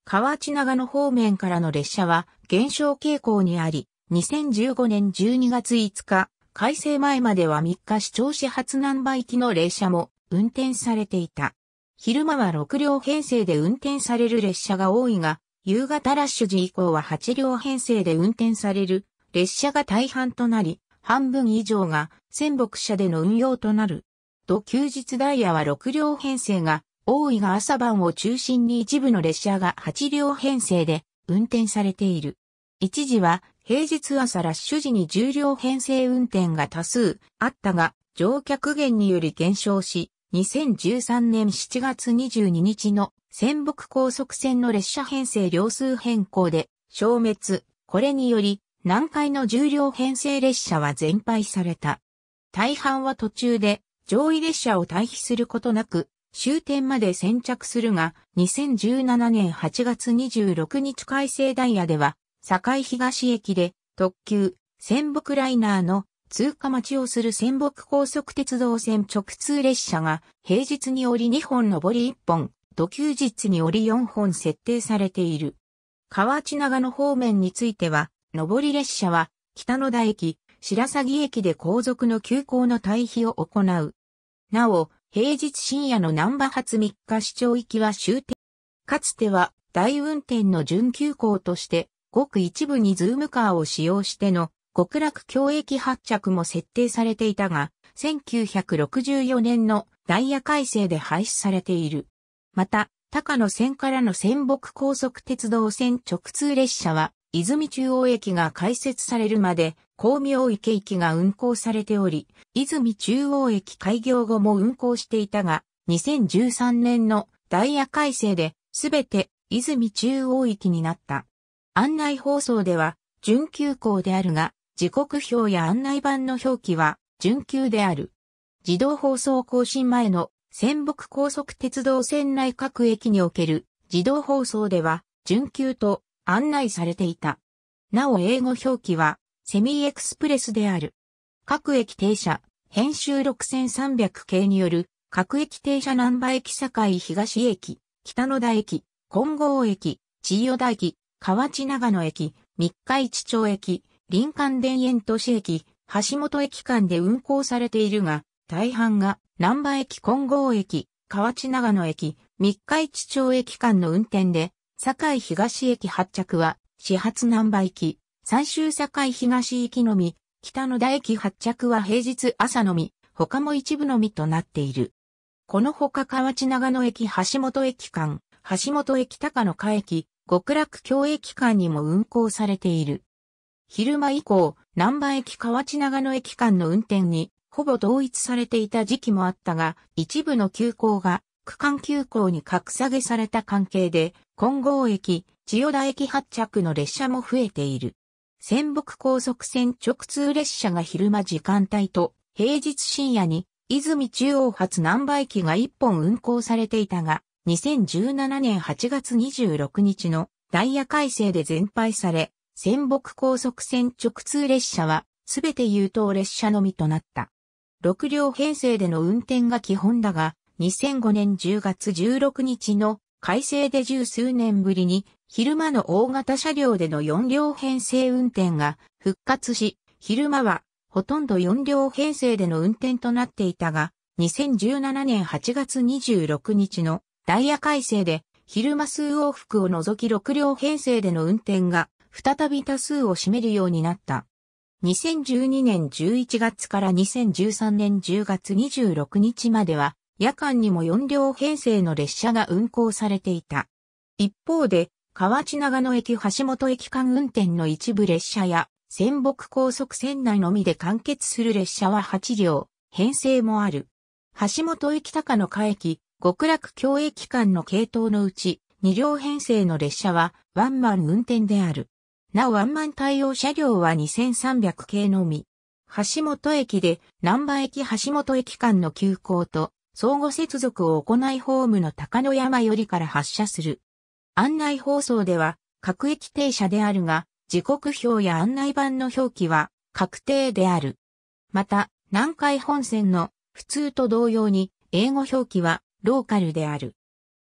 河内長野方面からの列車は減少傾向にあり、2015年12月5日、改正前までは三日市町市発南波行きの列車も運転されていた。昼間は6両編成で運転される列車が多いが、夕方ラッシュ時以降は8両編成で運転される列車が大半となり、半分以上が仙北車での運用となる。と休日ダイヤは6両編成が、多いが朝晩を中心に一部の列車が8両編成で運転されている。一時は平日朝ラッシュ時に10両編成運転が多数あったが、乗客減により減少し、2013年7月22日の仙北高速線の列車編成両数変更で消滅。これにより南海の重量編成列車は全廃された。大半は途中で上位列車を退避することなく終点まで先着するが2017年8月26日改正ダイヤでは堺東駅で特急仙北ライナーの通過待ちをする仙北高速鉄道線直通列車が平日に折り2本上り1本、土休日に折り4本設定されている。河内長野方面については上り列車は、北野田駅、白鷺駅で後続の急行の退避を行う。なお、平日深夜の南波発3日市町行きは終点。かつては、大運転の準急行として、ごく一部にズームカーを使用しての極楽教駅発着も設定されていたが、1964年のダイヤ改正で廃止されている。また、高野線からの仙北高速鉄道線直通列車は、泉中央駅が開設されるまで、光明池駅が運行されており、泉中央駅開業後も運行していたが、2013年のダイヤ改正で、すべて泉中央駅になった。案内放送では、準急行であるが、時刻表や案内板の表記は、準急である。自動放送更新前の、仙北高速鉄道線内各駅における、自動放送では、準急と案内されていた。なお英語表記はセミエクスプレスである。各駅停車、編集6300系による各駅停車南波駅境東駅、北野田駅、金剛駅、千代田駅、河内長野駅、三日市町駅、林間田園都市駅、橋本駅間で運行されているが、大半が南波駅金剛駅、河内長野駅、三日市町駅間の運転で、堺東駅発着は、始発南波行き、最終堺東行きのみ、北野田駅発着は平日朝のみ、他も一部のみとなっている。このほか河内長野駅橋本駅間、橋本駅高野下駅、極楽京駅間にも運行されている。昼間以降、南波駅河内長野駅間の運転に、ほぼ同一されていた時期もあったが、一部の急行が、区間急行に格下げされた関係で、金剛駅、千代田駅発着の列車も増えている。仙北高速線直通列車が昼間時間帯と平日深夜に泉中央発南波駅が1本運行されていたが、2017年8月26日のダイヤ改正で全廃され、仙北高速線直通列車はすべて優等列車のみとなった。6両編成での運転が基本だが、2005年10月16日の改正で十数年ぶりに昼間の大型車両での4両編成運転が復活し、昼間はほとんど4両編成での運転となっていたが、2017年8月26日のダイヤ改正で昼間数往復を除き6両編成での運転が再び多数を占めるようになった。2012年11月から2013年10月26日までは夜間にも4両編成の列車が運行されていた。一方で、河内長野駅橋本駅間運転の一部列車や、仙北高速線内のみで完結する列車は8両、編成もある。橋本駅高野下駅、極楽京駅間の系統のうち、2両編成の列車はワンマン運転である。なおワンマン対応車両は2300系のみ。橋本駅で南波駅橋本駅間の急行と相互接続を行いホームの高野山よりから発車する。案内放送では、各駅停車であるが、時刻表や案内板の表記は確定である。また、南海本線の普通と同様に英語表記はローカルである。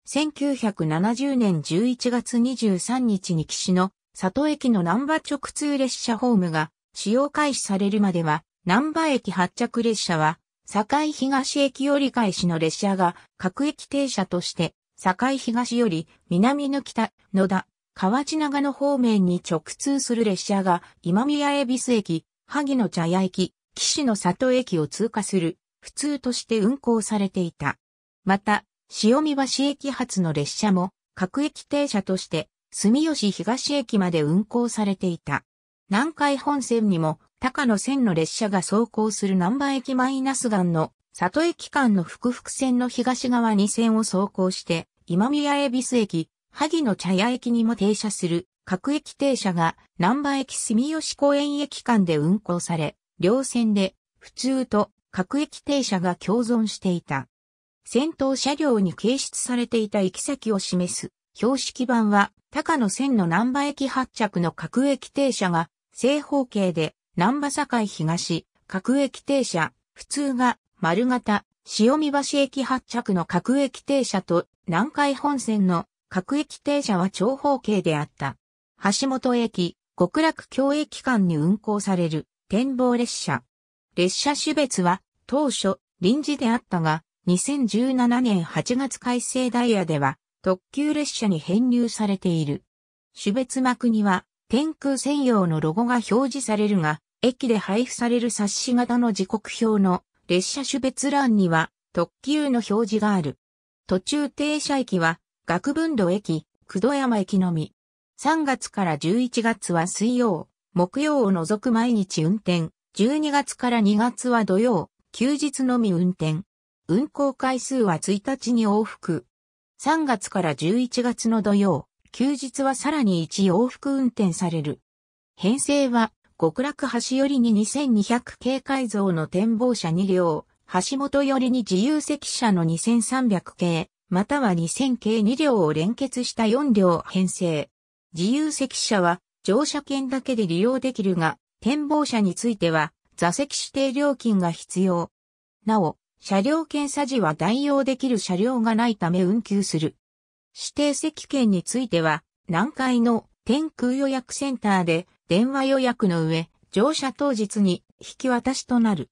1970年11月23日に岸の里駅の南波直通列車ホームが使用開始されるまでは、南波駅発着列車は堺東駅折り返しの列車が各駅停車として、堺東より南の北、野田、河内長野方面に直通する列車が今宮恵比寿駅、萩野茶屋駅、岸の里駅を通過する、普通として運行されていた。また、塩見橋駅発の列車も各駅停車として住吉東駅まで運行されていた。南海本線にも高野線の列車が走行する南波駅マイナス岩の里駅間の福福線の東側2線を走行して、今宮恵比寿駅、萩野茶屋駅にも停車する各駅停車が南波駅住吉公園駅間で運行され、両線で普通と各駅停車が共存していた。先頭車両に掲出されていた行き先を示す標識板は高野線の南波駅発着の各駅停車が正方形で南波堺東、各駅停車、普通が丸型、潮見橋駅発着の各駅停車と南海本線の各駅停車は長方形であった。橋本駅、極楽京駅間に運行される展望列車。列車種別は当初臨時であったが、2017年8月改正ダイヤでは特急列車に編入されている。種別幕には天空専用のロゴが表示されるが、駅で配布される冊子型の時刻表の列車種別欄には特急の表示がある。途中停車駅は学文路駅、九度山駅のみ。3月から11月は水曜、木曜を除く毎日運転。12月から2月は土曜、休日のみ運転。運行回数は1日に往復。3月から11月の土曜、休日はさらに1往復運転される。編成は、極楽橋寄りに2200系改造の展望車2両、橋本寄りに自由席車の2300系、または2000系2両を連結した4両編成。自由席車は乗車券だけで利用できるが、展望車については座席指定料金が必要。なお、車両検査時は代用できる車両がないため運休する。指定席券については、南海の天空予約センターで電話予約の上、乗車当日に引き渡しとなる。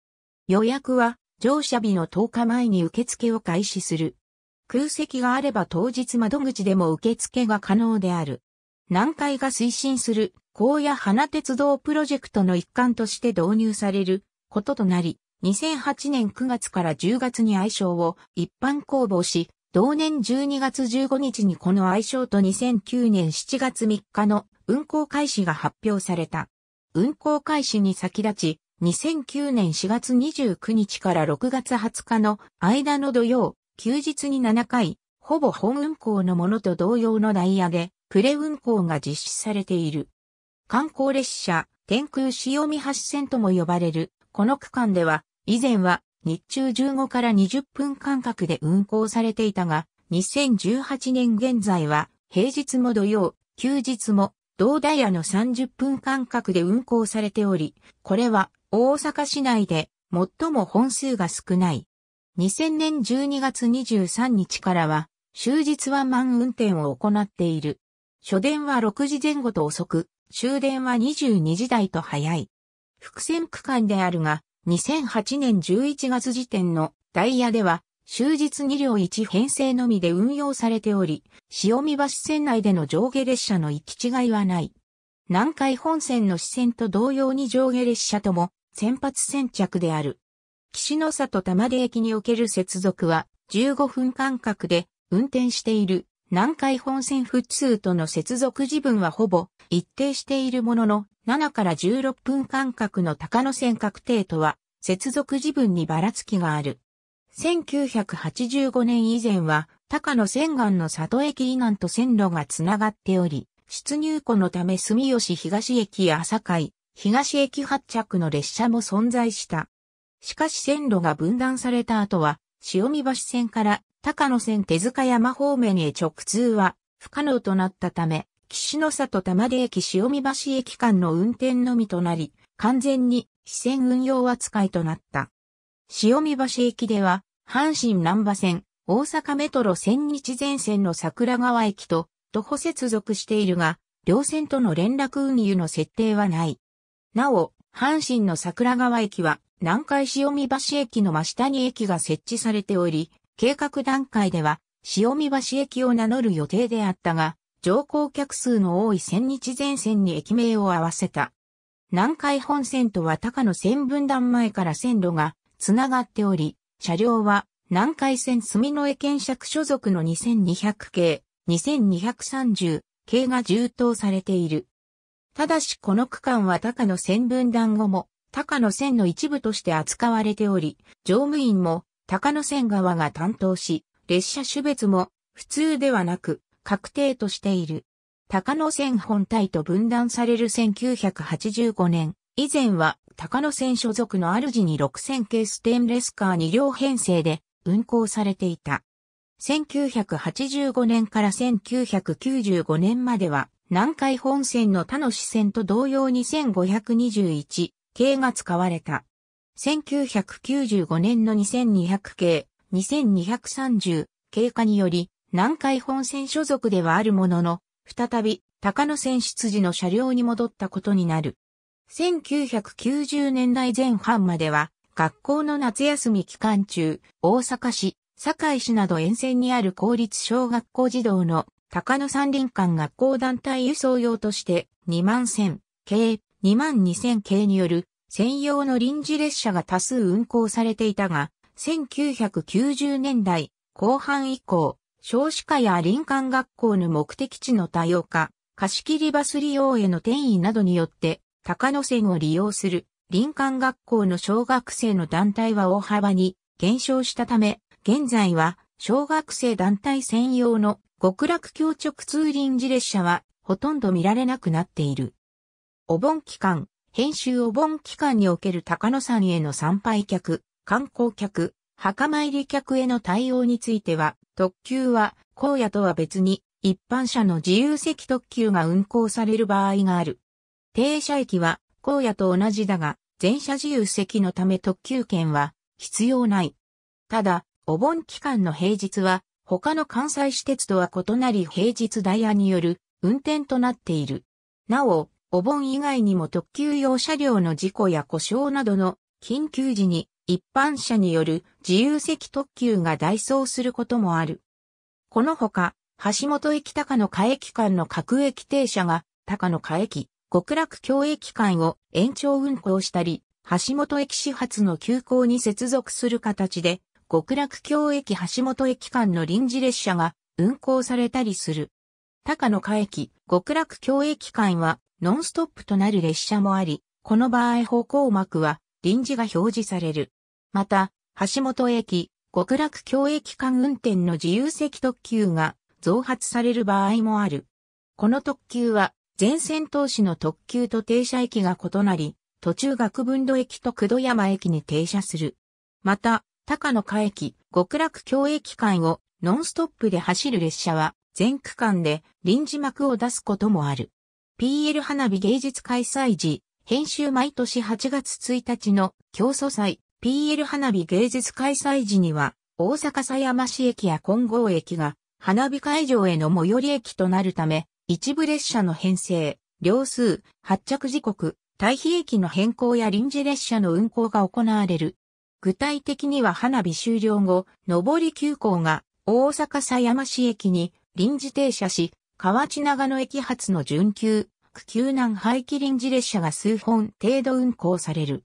予約は乗車日の10日前に受付を開始する。空席があれば当日窓口でも受付が可能である。南海が推進する荒野花鉄道プロジェクトの一環として導入されることとなり、2008年9月から10月に愛称を一般公募し、同年12月15日にこの愛称と2009年7月3日の運行開始が発表された。運行開始に先立ち、2009年4月29日から6月20日の間の土曜、休日に7回、ほぼ本運行のものと同様のダイヤで、プレ運行が実施されている。観光列車、天空潮見橋線とも呼ばれる、この区間では、以前は日中15から20分間隔で運行されていたが、2018年現在は、平日も土曜、休日も、同ダイヤの30分間隔で運行されており、これは大阪市内で最も本数が少ない。2000年12月23日からは、終日は満運転を行っている。初電は6時前後と遅く、終電は22時台と早い。伏線区間であるが、2008年11月時点のダイヤでは、終日2両1編成のみで運用されており、潮見橋線内での上下列車の行き違いはない。南海本線の支線と同様に上下列車とも先発先着である。岸の里玉出駅における接続は15分間隔で運転している南海本線普通との接続時分はほぼ一定しているものの、7から16分間隔の高野線確定とは、接続時分にばらつきがある。1985年以前は、高野線岸の里駅以南と線路がつながっており、出入庫のため住吉東駅や朝海、東駅発着の列車も存在した。しかし線路が分断された後は、潮見橋線から高野線手塚山方面へ直通は不可能となったため、岸の里玉出駅塩見橋駅間の運転のみとなり、完全に支線運用扱いとなった。塩見橋駅では、阪神南波線、大阪メトロ千日前線の桜川駅と徒歩接続しているが、両線との連絡運輸の設定はない。なお、阪神の桜川駅は、南海塩見橋駅の真下に駅が設置されており、計画段階では、潮見橋駅を名乗る予定であったが、乗降客数の多い千日前線に駅名を合わせた。南海本線とは高野線分断前から線路がつながっており、車両は南海線住之江検釈所属の2200系、2230系が充当されている。ただしこの区間は高野線分断後も高野線の一部として扱われており、乗務員も高野線側が担当し、列車種別も普通ではなく確定としている。高野線本体と分断される1985年、以前は高野線所属の主に6000系ステンレスカー2両編成で運行されていた。1985年から1995年までは南海本線の他の支線と同様に1521系が使われた。1995年の2200系、2230系下により、南海本線所属ではあるものの、再び、高野線出時の車両に戻ったことになる。1990年代前半までは、学校の夏休み期間中、大阪市、堺市など沿線にある公立小学校児童の高野山林間学校団体輸送用として2万1000系、2万2000系による専用の臨時列車が多数運行されていたが、1990年代後半以降、少子化や林間学校の目的地の多様化、貸切バス利用への転移などによって、高野線を利用する林間学校の小学生の団体は大幅に減少したため、現在は小学生団体専用の極楽強直通臨時列車はほとんど見られなくなっている。お盆期間、編集お盆期間における高野山への参拝客、観光客、墓参り客への対応については、特急は、荒野とは別に、一般車の自由席特急が運行される場合がある。停車駅は、荒野と同じだが、全車自由席のため特急券は必要ない。ただ、お盆期間の平日は、他の関西私鉄とは異なり平日ダイヤによる運転となっている。なお、お盆以外にも特急用車両の事故や故障などの緊急時に一般車による自由席特急が代走することもある。このほか、橋本駅高野下駅間の各駅停車が高野下駅、極楽京駅間を延長運行したり、橋本駅始発の急行に接続する形で、極楽京駅橋本駅間の臨時列車が運行されたりする。高野下駅、極楽京駅間はノンストップとなる列車もあり、この場合方向幕は臨時が表示される。また、橋本駅、極楽京駅間運転の自由席特急が増発される場合もある。この特急は、全線投資の特急と停車駅が異なり、途中学文土駅と九度山駅に停車する。また、高野下駅、極楽京駅間をノンストップで走る列車は、全区間で臨時幕を出すこともある。PL 花火芸術開催時、編集毎年8月1日の競争祭 PL 花火芸術開催時には、大阪狭山市駅や金剛駅が花火会場への最寄り駅となるため、一部列車の編成、両数、発着時刻、対比駅の変更や臨時列車の運行が行われる。具体的には花火終了後、上り急行が大阪狭山市駅に臨時停車し、河内長野駅発の準急、区急南排気臨時列車が数本程度運行される。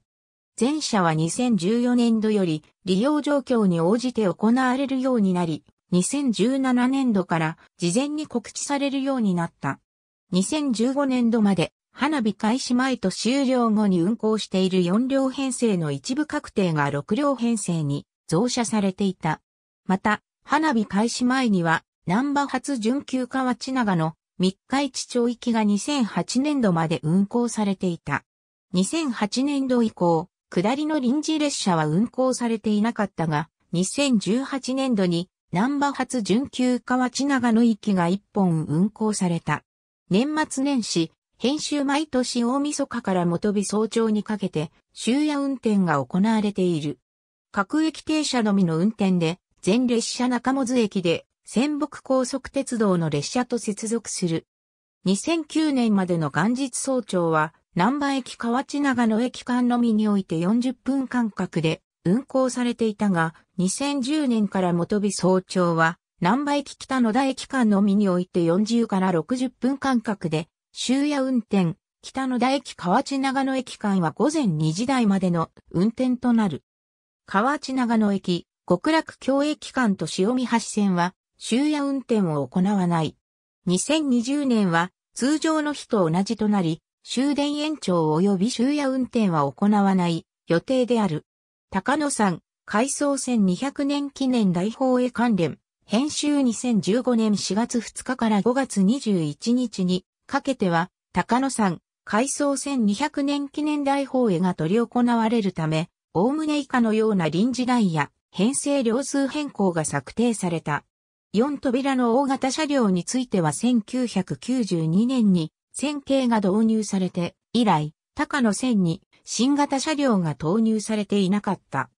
前者は2014年度より利用状況に応じて行われるようになり、2017年度から事前に告知されるようになった。2015年度まで花火開始前と終了後に運行している4両編成の一部確定が6両編成に増車されていた。また、花火開始前には南波発準急河内長の三日市町域が2008年度まで運行されていた。2008年度以降、下りの臨時列車は運行されていなかったが、2018年度に南波発準急河内長野きが一本運行された。年末年始、編集毎年大晦日から元日早朝にかけて、終夜運転が行われている。各駅停車のみの運転で、全列車中本駅で仙北高速鉄道の列車と接続する。2009年までの元日早朝は、南波駅河内長野駅間のみにおいて40分間隔で運行されていたが、2010年から元日早朝は、南波駅北野田駅間のみにおいて40から60分間隔で、終夜運転、北野田駅河内長野駅間は午前2時台までの運転となる。河内長野駅、極楽京駅間と潮見橋線は、終夜運転を行わない。2020年は通常の日と同じとなり、終電延長及び終夜運転は行わない予定である。高野山、改装線200年記念大放映関連、編集2015年4月2日から5月21日にかけては、高野山、改装線200年記念大放映が取り行われるため、おおむね以下のような臨時代や編成量数変更が策定された。4扉の大型車両については1992年に線形が導入されて以来、高野線に新型車両が投入されていなかった。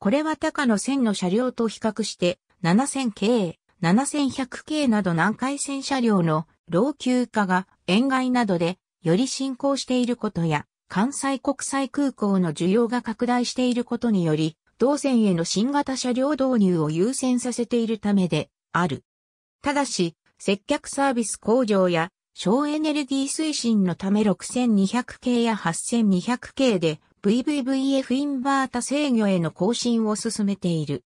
これは高野線の車両と比較して7000系、7100系など南海線車両の老朽化が沿岸などでより進行していることや関西国際空港の需要が拡大していることにより、同線への新型車両導入を優先させているためで、ある。ただし、接客サービス向上や省エネルギー推進のため6200系や8200系で VVVF インバータ制御への更新を進めている。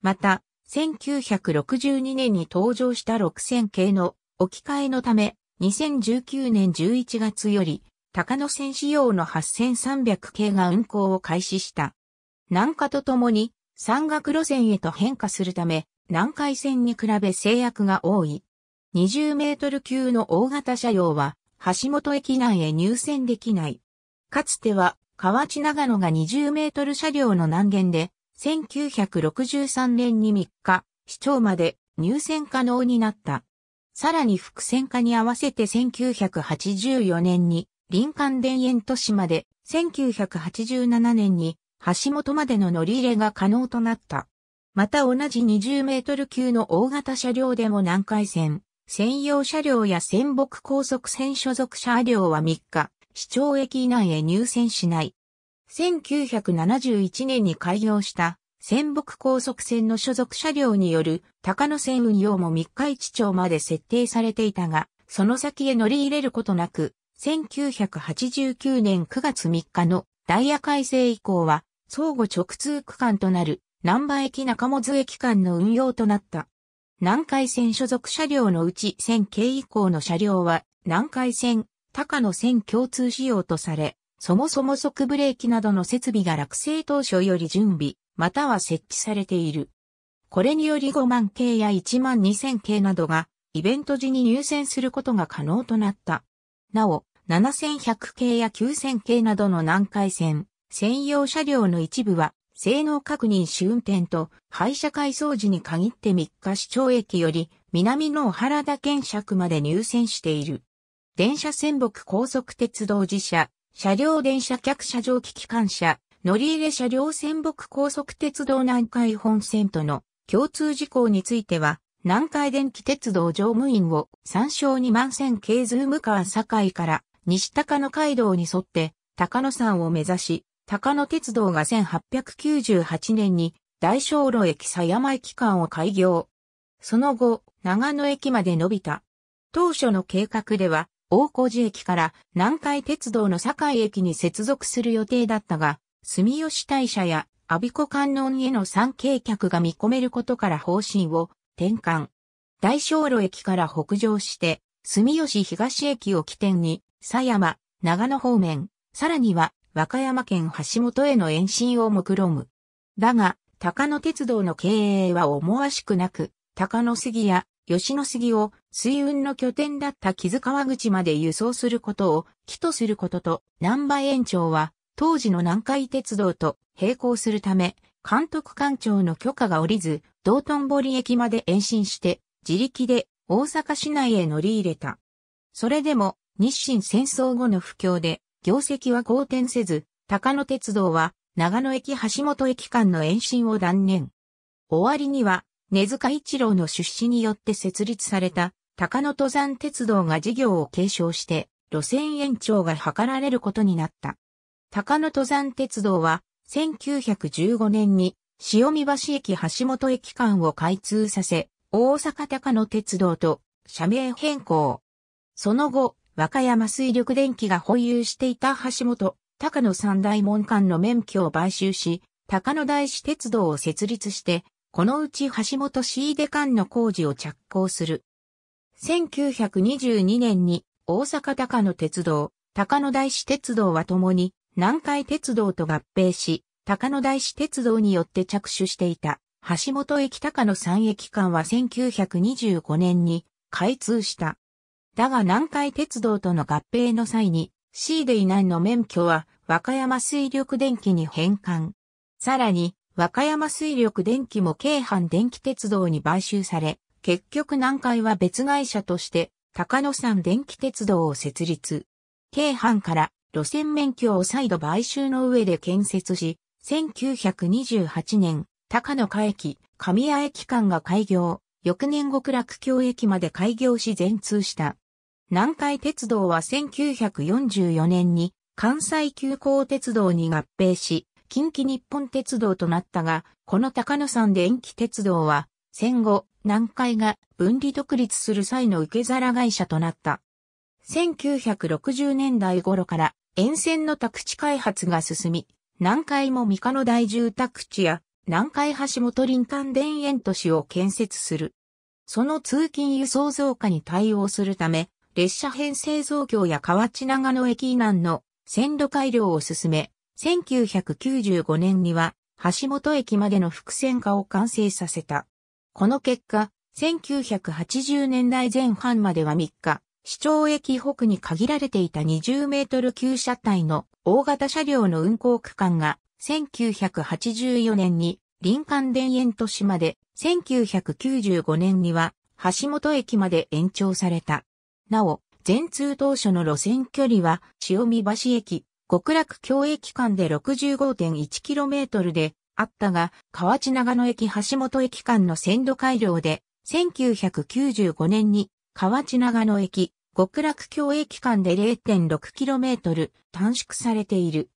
また、1962年に登場した6000系の置き換えのため、2019年11月より、高野線仕様の8300系が運行を開始した。南下とともに、山岳路線へと変化するため、南海線に比べ制約が多い。20メートル級の大型車両は、橋本駅内へ入線できない。かつては、河内長野が20メートル車両の難限で、1963年に3日、市長まで入線可能になった。さらに伏線化に合わせて1984年に林間田園都市まで1987年に橋本までの乗り入れが可能となった。また同じ20メートル級の大型車両でも南海線、専用車両や仙北高速線所属車両は3日、市町駅以内へ入線しない。1971年に開業した仙北高速線の所属車両による高野線運用も3日市町まで設定されていたが、その先へ乗り入れることなく、1989年9月3日のダイヤ改正以降は、相互直通区間となる南波駅中本駅間の運用となった。南海線所属車両のうち線系以降の車両は、南海線、高野線共通仕様とされ、そもそも即ブレーキなどの設備が落成当初より準備、または設置されている。これにより5万系や1万2000系などが、イベント時に入線することが可能となった。なお、7100系や9000系などの南海線、専用車両の一部は、性能確認試運転と廃車改装時に限って3日市町駅より南の原田県尺まで入線している。電車線北高速鉄道自社、車両電車客車上機機関車、乗り入れ車両線北高速鉄道南海本線との共通事項については、南海電気鉄道乗務員を参照2万線系ズームカー堺から西高野街道に沿って高野山を目指し、高野鉄道が1898年に大正路駅狭山駅間を開業。その後、長野駅まで伸びた。当初の計画では、大小路駅から南海鉄道の堺駅に接続する予定だったが、住吉大社や阿鼻子観音への参景客が見込めることから方針を転換。大正路駅から北上して、住吉東駅を起点に、狭山、長野方面、さらには和歌山県橋本への延伸を目論む。だが、高野鉄道の経営は思わしくなく、高野杉や吉野杉を水運の拠点だった木津川口まで輸送することを起とすることと、南波園長は当時の南海鉄道と並行するため、監督官庁の許可が下りず、道頓堀駅まで延伸して、自力で大阪市内へ乗り入れた。それでも、日清戦争後の不況で、業績は好転せず、高野鉄道は長野駅橋本駅間の延伸を断念。終わりには、根塚一郎の出資によって設立された高野登山鉄道が事業を継承して路線延長が図られることになった。高野登山鉄道は1915年に塩見橋駅橋本駅間を開通させ、大阪高野鉄道と社名変更。その後、和歌山水力電機が保有していた橋本、高野三大門間の免許を買収し、高野大師鉄道を設立して、このうち橋本市井出間の工事を着工する。1922年に大阪高野鉄道、高野大師鉄道は共に南海鉄道と合併し、高野大師鉄道によって着手していた橋本駅高野三駅間は1925年に開通した。だが南海鉄道との合併の際に、シーデ以南の免許は、和歌山水力電機に返還。さらに、和歌山水力電機も京阪電気鉄道に買収され、結局南海は別会社として、高野山電気鉄道を設立。京阪から路線免許を再度買収の上で建設し、1928年、高野下駅、神谷駅間が開業、翌年極楽橋駅まで開業し全通した。南海鉄道は1944年に関西急行鉄道に合併し、近畿日本鉄道となったが、この高野山で延期鉄道は、戦後、南海が分離独立する際の受け皿会社となった。1960年代頃から沿線の宅地開発が進み、南海も三の大住宅地や南海橋本林間田園都市を建設する。その通勤輸送増加に対応するため、列車編成増強や河内長野駅以南の線路改良を進め、1995年には橋本駅までの複線化を完成させた。この結果、1980年代前半までは3日、市長駅北に限られていた20メートル級車体の大型車両の運行区間が1984年に林間田園都市まで1995年には橋本駅まで延長された。なお、全通当初の路線距離は、塩見橋駅、極楽京駅間で 65.1km であったが、河内長野駅橋本駅間の線路改良で、1995年に河内長野駅、極楽京駅間で 0.6km 短縮されている。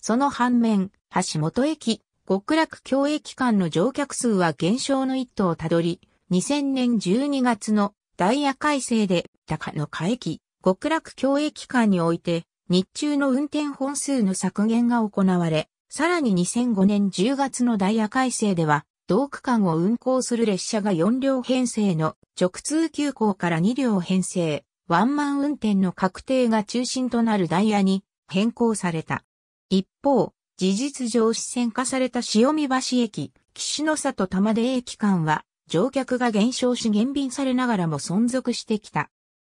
その反面、橋本駅、極楽京駅間の乗客数は減少の一途をたどり、2000年12月のダイヤ改正で高野下駅、極楽共駅間において、日中の運転本数の削減が行われ、さらに2005年10月のダイヤ改正では、同区間を運行する列車が4両編成の直通急行から2両編成、ワンマン運転の確定が中心となるダイヤに変更された。一方、事実上支線化された塩見橋駅、岸の里玉出駅間は乗客が減少し減便されながらも存続してきた。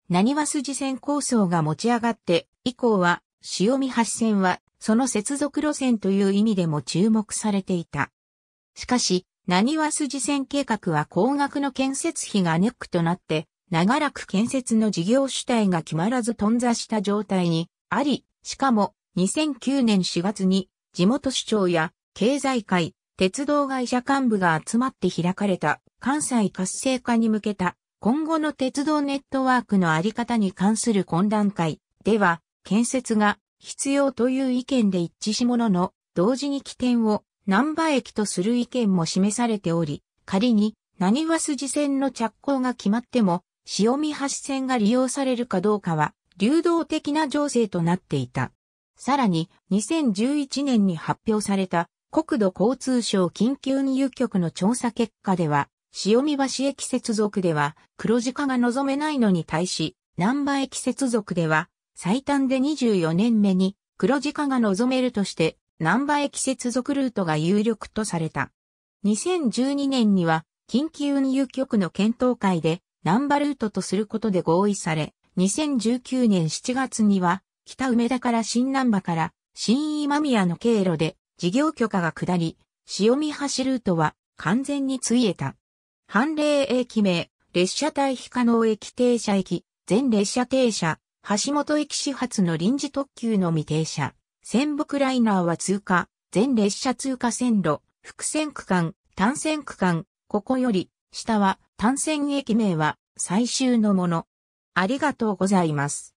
何は筋線構想が持ち上がって以降は潮見橋線はその接続路線という意味でも注目されていた。しかし、何は筋線計画は高額の建設費がネックとなって、長らく建設の事業主体が決まらず頓挫した状態にあり、しかも2009年4月に地元市長や経済界、鉄道会社幹部が集まって開かれた関西活性化に向けた今後の鉄道ネットワークのあり方に関する懇談会では建設が必要という意見で一致しものの同時に起点を南波駅とする意見も示されており仮に何は筋線の着工が決まっても潮見橋線が利用されるかどうかは流動的な情勢となっていた。さらに2011年に発表された国土交通省緊急入局の調査結果では塩見橋駅接続では黒字化が望めないのに対し、南波駅接続では最短で24年目に黒字化が望めるとして南波駅接続ルートが有力とされた。2012年には近畿運輸局の検討会で南波ルートとすることで合意され、2019年7月には北梅田から新南波から新今宮の経路で事業許可が下り、塩見橋ルートは完全についえた。判例駅名、列車対比可能駅停車駅、全列車停車、橋本駅始発の臨時特急の未停車、仙北ライナーは通過、全列車通過線路、伏線区間、単線区間、ここより、下は単線駅名は最終のもの。ありがとうございます。